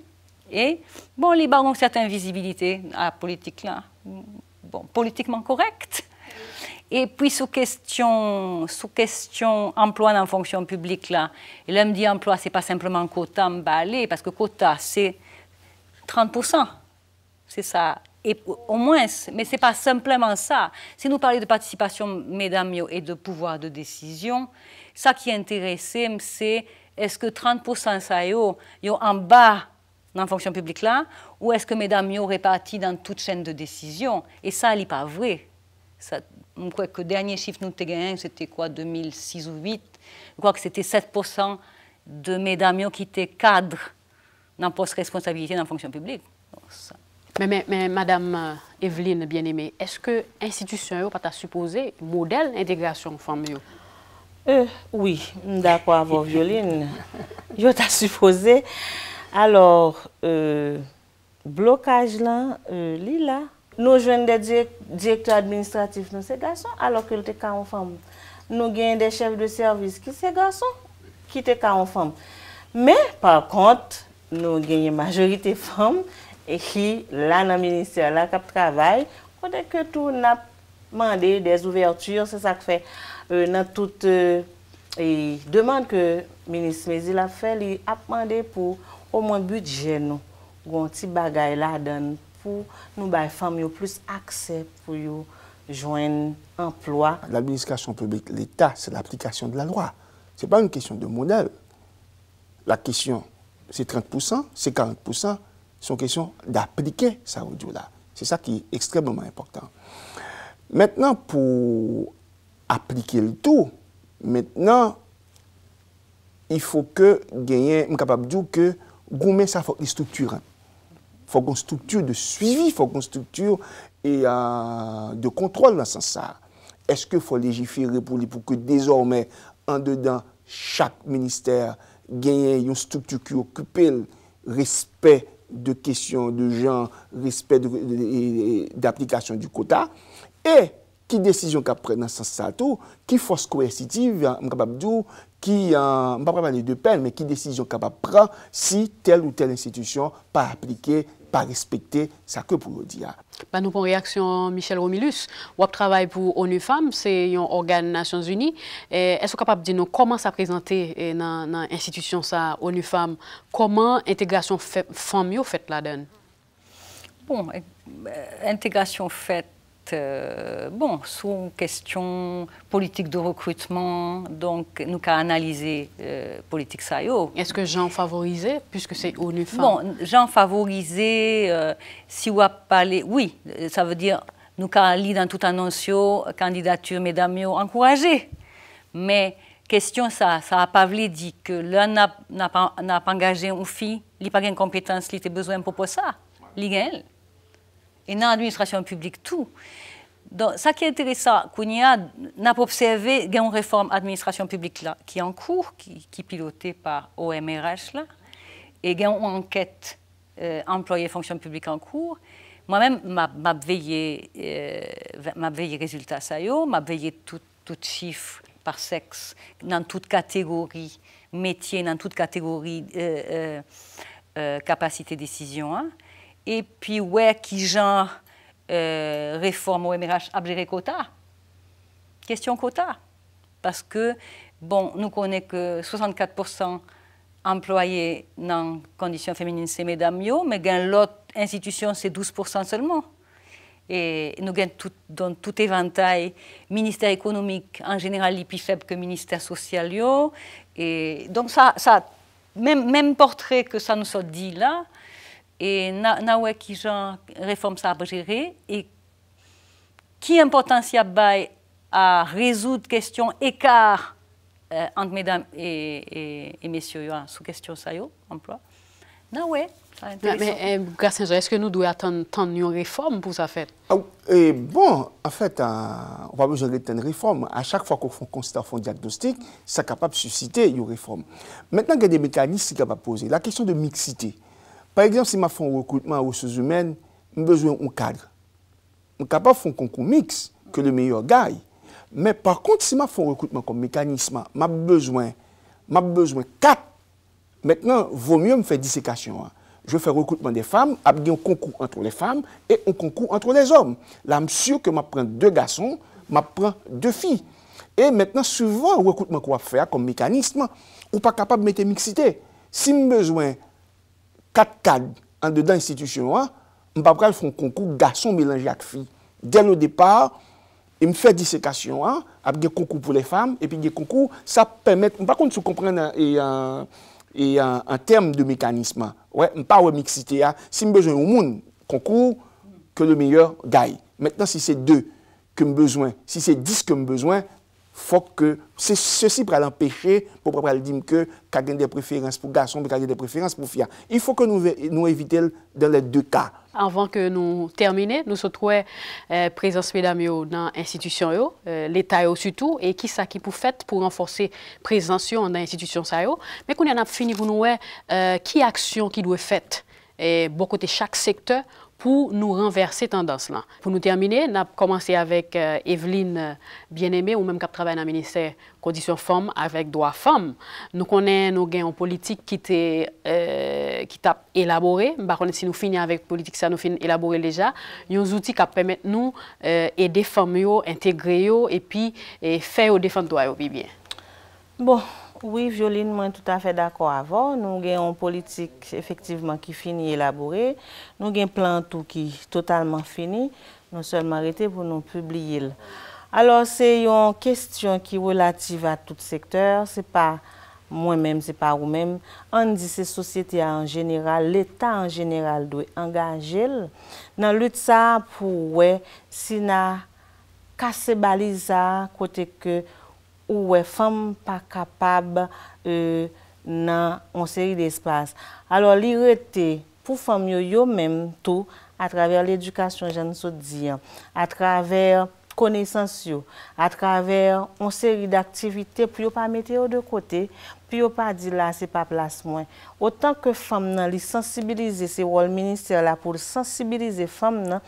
Et, bon, les barons ont certaine visibilité à politique, là. Bon, politiquement correcte. Et puis, sous question, sous question emploi dans la fonction publique, là, et dit emploi, c'est pas simplement quota emballé, parce que quota, c'est 30%. C'est ça. Et au moins, mais c'est pas simplement ça. Si nous parlons de participation, mesdames, et de pouvoir de décision, ça qui est intéressant, c'est est-ce que 30% ça est haut, en bas dans la fonction publique là, ou est-ce que mesdames sont réparti dans toute chaîne de décision Et ça, n'est pas vrai. je crois que le dernier chiffre nous avons gagné, c'était quoi, 2006 ou 2008 Je crois que c'était 7% de mesdames qui étaient cadres dans poste responsabilité dans la fonction publique. Mais, Madame euh, Evelyne, bien-aimée, est-ce que l'institution n'est pas supposée modèle d'intégration femmes Euh, oui, nda kwa avor violine, yo ta sufoze. Alors, euh, blokaj lan euh, li la, nou jwen de direktor administratif nou se gason alok el te kaon fam. Nou genye de chef de servis ki se gason, ki te kaon fam. Me, par kont, nou genye majorite fam e ki la nan minister la kap travay, kode ke tou nap. demander des ouvertures, c'est ça que fait euh, dans toute les euh, et demande que le ministre Mézil a fait, il a demandé pour au moins budget nous, ou un petit donne pour nous les femmes plus accès pour joindre emploi. L'administration publique, l'État, c'est l'application de la loi. Ce n'est pas une question de modèle. La question, c'est 30%, c'est 40%, c'est une question d'appliquer ça au là. C'est ça qui est extrêmement important. Mètenan pou aplike l tou, mètenan i fò ke genyen, m kapap djou ke gounmè sa fòk li strukturen. Fòk goun strukturen de suivi, fòk goun strukturen euh, de kontrol lan san sa. Eske fòk lejifi repouli pou ke dezormè an dedan chak ministèr genyen yon strukturen ki okupè l respè de kèsyon de jan, respè d'aplikasyon du kota? e ki desijon kap pre nan san sa tou, ki fos ko estitiv, m kapap djou, ki, euh, m pa premane de pen, me ki desijon kapap pre, si tel ou tel institisyon pa aplike, pa respekte sa ke pou lodi a. Ban nou pon reaksyon Michel Romilus, wap travay pou ONU e Femme, se yon organe Nasyons Uni, esou kapap di nou koman sa prezante nan institisyon e sa ONU Femme, koman integrasyon Femme yo fèt la den? Bon, e, euh, integrasyon fèt, Bon, sur euh, bon, sous question politique de recrutement, donc nous avons analysé la euh, politique Est-ce que Jean favorisé, puisque c'est ONU Bon, Jean favorisé, euh, si si on parlé, oui, ça veut dire nous avons lu dans tout annoncio, candidature, mesdames, encouragé. Mais question ça, ça n'a pas voulu dire que l'un n'a pas engagé une fille, il n'a pas de compétences, il a besoin pour ça. Il et dans l'administration publique tout. Donc, ce qui est intéressant, qu'on a, observé qu'il réforme administration publique là, qui est en cours, qui, est pilotée par OMRH, là, et qu'il enquête euh, fonction publique en cours. Moi-même, m'a veillé euh, résultats je m'a veillé tout, chiffre par sexe, dans toute catégories, métier, dans toutes catégorie euh, euh, euh, capacité décision. Hein. Et puis, ouais, qui genre euh, réforme au MRH abgérer quota Question quota. Parce que, bon, nous connaissons que 64% employés dans conditions féminines, c'est mesdames, mais dans l'autre institution, c'est 12% seulement et nous gagnons tout, dans tout éventail, ministère économique en général, est plus faible que ministère social. Et donc ça, même, même portrait que ça nous soit dit là, et nawe qui genre réforme ça gérer et qui importance y a à résoudre question écart euh, entre mesdames et, messieurs sous question ça yo emploi nawe ça mais eh, est-ce que nous devons attendre, une réforme pour ça faire ah, eh, bon en fait euh, on va besoin d'une réforme à chaque fois qu'on fait un constat un diagnostic ça capable de susciter une réforme maintenant il y a des mécanismes qui va poser la question de mixité par exemple, si je fais un recrutement aux ressources humaines, j'ai besoin d'un cadre. Je suis capable de faire un concours mixte que le meilleur gars. Mais par contre, si je fais un recrutement comme mécanisme, j'ai besoin, ma besoin de 4. Maintenant, il vaut mieux me faire dissécation. Hein. Je fais recrutement des femmes, un concours entre les femmes et un concours entre les hommes. Là, je suis sûr que je prends deux garçons, je prends deux filles. Et maintenant, souvent, le recrutement qu'on va faire comme mécanisme, on pas capable de mettre mixité. Si j'ai besoin Kat kad an dedan istitisyon an, m pa pral foun konkou gason melanje ak fi. Den nou depar, m fè disekasyon an, ap gen konkou pou le fam, epi gen konkou, sa pèmèt, m pa kont sou kompren en term de mekanisman. M pa wè m'eksite ya, si m bezwen ou moun konkou, ke le melyor gay. Metnan si se 2 ke m bezwen, si se 10 ke m bezwen, faut que c'est ceci pour l'empêcher pour pas dire que quelqu'un des préférences pour garçon mais quelqu'un des préférences pour filles. Il faut que nous nous évitions dans les deux cas. Avant que nous terminions, nous souhaitons euh, présence dans l'institution, euh, l'État surtout, et qui ça qui pour fait pour renforcer présence dans l'institution ça Mais qu'on a fini pour nous euh, qui action qui doit être faite et beaucoup de chaque secteur pour nous renverser tendance-là. Pour nous terminer, on a commencé avec euh, Evelyne euh, Bien-Aimée, ou même qui travaille dans le ministère Conditions Femmes avec Droits Femmes. Nous connaissons nos gains en politique qui euh, t'a euh, élaboré. si nous finissons avec politique, ça nous finit élaboré déjà. des outils qui permettent nous euh, aider les femmes, intégrer et puis et faire défendre droits bien. Bon, Oui, Jolene, mwen tout afe d'ako avon. Nou gen yon politik efektivman ki fini elabore. Nou gen plan tout ki totalman fini. Nou selman rete pou nou publye l. Alors, se yon kestyon ki relative a tout sektor, se pa mwen men, se pa ou men, an di se sosyete an general, l'eta an general dwe, an gangel, nan lut sa pou we, si na kase baliza kote ke mwen, Ou wè fèm pa kapab euh, nan onseri de espase. Alo li rete pou fèm yo yo mèm tou a travèr l'edukasyon jen sou diyan, a travèr koneysans yo, a travèr onseri de aktivite pou yo pa mete yo de kote, pou yo pa di la se pa plas mwen. Otan ke fèm nan li sensibilize se wol minister la pou sensibilize fèm nan,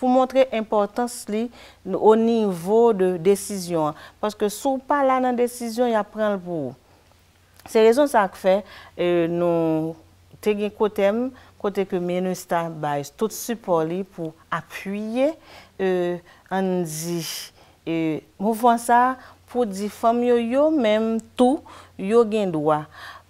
pou montre importans li ou nivou de desisyon. Paske sou pa la nan desisyon, ya pran l pou ou. Se rezon sa ak fe, euh, nou te gen kote m, kote ke men nou istan bay, tout support li pou apuye euh, an di. Euh, Mou fwa sa pou di fam yo yo menm tou yo gen dwa.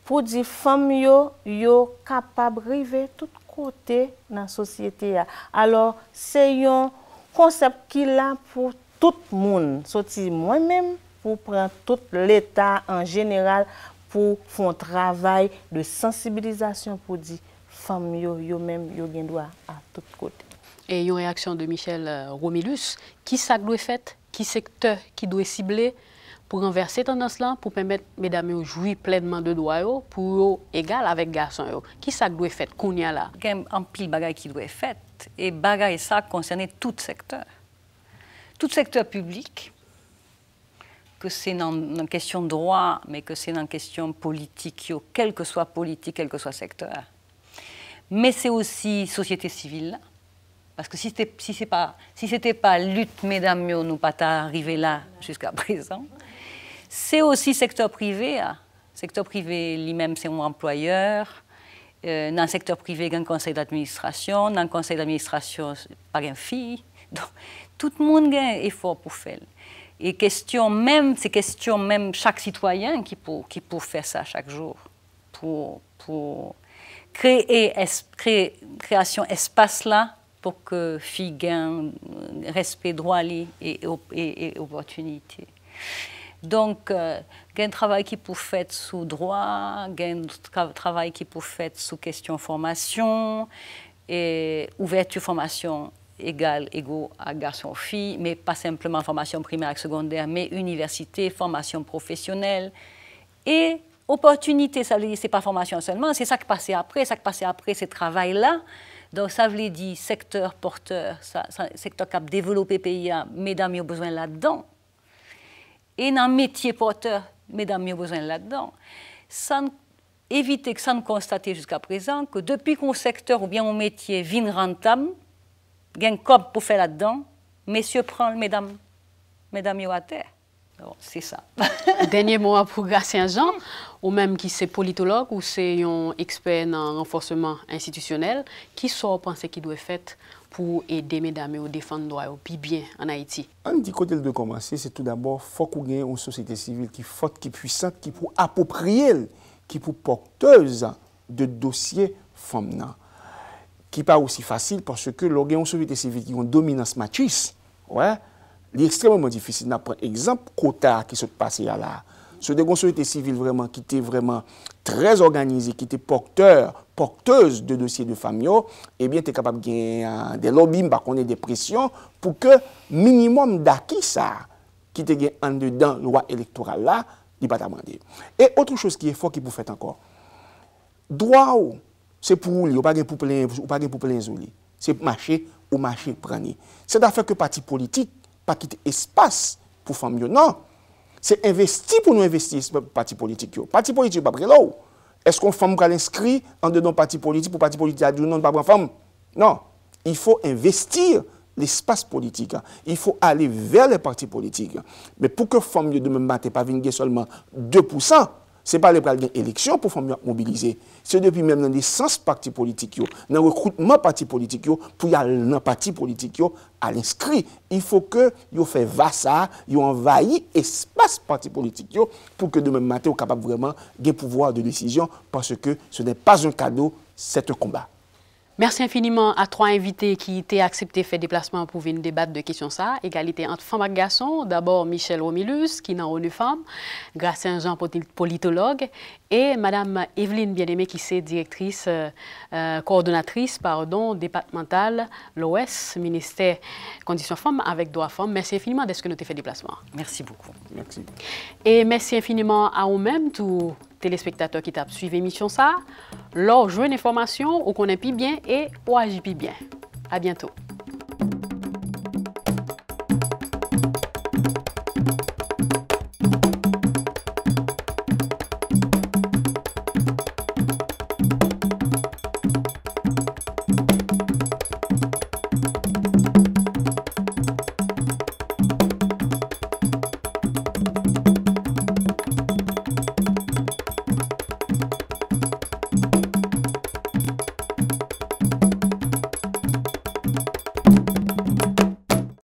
Pou di fam yo, yo kapab rive tout konwen. côté la société. Alors, c'est un concept qui là pour tout le monde. si moi-même pour prendre tout l'État en général pour faire un travail de sensibilisation pour dire femme, yo, yo même, yo bien droit à tout côté. Et une réaction de Michel euh, Romilus, qui ça doit fait Qui secteur qui doit cibler pour renverser tendance-là, pour permettre mesdames de jouir pleinement de droits, pour égal avec garçons. Qui ça doit être? qu'on y Il y a un pile qui doit être fait. Et ça concerne tout secteur. Tout secteur public, que c'est dans une question de droit, mais que c'est dans une question politique, quel que soit politique, quel que soit secteur. Mais c'est aussi société civile. Parce que si ce n'était si pas, pas lutte, mesdames, nous pas arriver là jusqu'à présent. C'est aussi secteur privé. le hein. Secteur privé, lui-même, c'est mon employeur. Euh, dans le secteur privé, il y a un conseil d'administration. Dans le conseil d'administration, pas de fille. (laughs) Donc, tout le monde a un effort pour faire. Et question même, c'est question même chaque citoyen qui peut, qui peut faire ça chaque jour pour, pour créer, es, création espace là pour que filles gagnent euh, respect, droit et, et, et, opportunité. Donc, euh, gain il y a un travail qui peut fait sous droit, il y a un travail qui peut fait sous question formation, et ouverture formation égale, égaux à garçon-fille, mais pas simplement formation primaire et secondaire, mais université, formation professionnelle. Et opportunité, ça veut dire, c'est pas formation seulement, c'est ça qui passait après, ça qui passait après, ces travail-là. Donc, ça veut dire secteur porteur, ça, ça, secteur cap développé pays, hein, mesdames, il y a besoin là-dedans et dans le métier porteur, mesdames, il y a besoin là-dedans, sans éviter que ça ne constater jusqu'à présent que depuis qu'on secteur ou bien on métier vient rentable, un cop pour faire là-dedans, messieurs prend le mesdames, mesdames, il à terre. c'est ça. (laughs) Dernier mot pour un Jean, ou même qui c'est politologue ou c'est un expert en renforcement institutionnel, qui soit penser qu'il doit être fait pou edeme dame ou defande doa ou pi byen an Haiti. An di kote l de komanse, se tout d'abor fok ou gen yon sosite sivil ki fote ki pwisante, ki pou apopriye l, ki pou pokteuze de dosye fom nan. Ki pa ou si fasil, pwase ke lou gen yon sosite sivil ki yon dominans matis, li ekstreman mwen difisil nan pren ekzamp kota ki sot pase yon la. sou de konsolite sivil vreman, ki te vreman trez organize, ki te porteur, porteuse de dosye de famyo, ebyen eh te kapab gen de lobim bako ne depresyon pou ke minimum dakisa ki te gen an de dan lwa elektoral la li pata mande. E otro chos ki e fok ki pou fet ankor. Dwa ou, se pou ou li, ou pa gen pou plen zoli, se mache ou mache prani. Se da fe ke pati politik, pa kite espas pou famyo nan, c'est investi pour nous investir dans le parti politique. parti politique, pas là Est-ce qu'on femme qu'elle l'inscrit en dedans parti politique pour parti politique à du nom de pas femme Non. Il faut investir l'espace politique. Hein. Il faut aller vers les partis politiques. Hein. Mais pour que femme de même pas seulement 2%, Se pa le pral gen eleksyon pou fombyan mobilize, se depi men nan lisans parti politik yo, nan rekrutman parti politik yo pou yal nan parti politik yo al inskri. I fò ke yo fè vasa, yo envayi espas parti politik yo pou ke de menmante yo kapap vreman gen pouvoi de desizyon parce ke se ne pas un kado sete kombat. Merci infiniment à trois invités qui étaient acceptés fait déplacement pour une débattre de questions ça, égalité entre femmes et garçons. D'abord Michel Romilus, qui n'a grâce à un Jean, politologue, et Madame Evelyne Bien-Aimé, qui est directrice, euh, euh, coordonnatrice, pardon, départementale, l'OS, ministère Conditions Femmes avec Droits Femmes. Merci infiniment d'être ce que nous fait déplacement. Merci beaucoup. Merci. Et merci infiniment à vous-même, tout téléspectateurs qui tapent suivre l'émission ça, leur joue une information ou qu'on est plus bien et ou agit plus bien. À bientôt.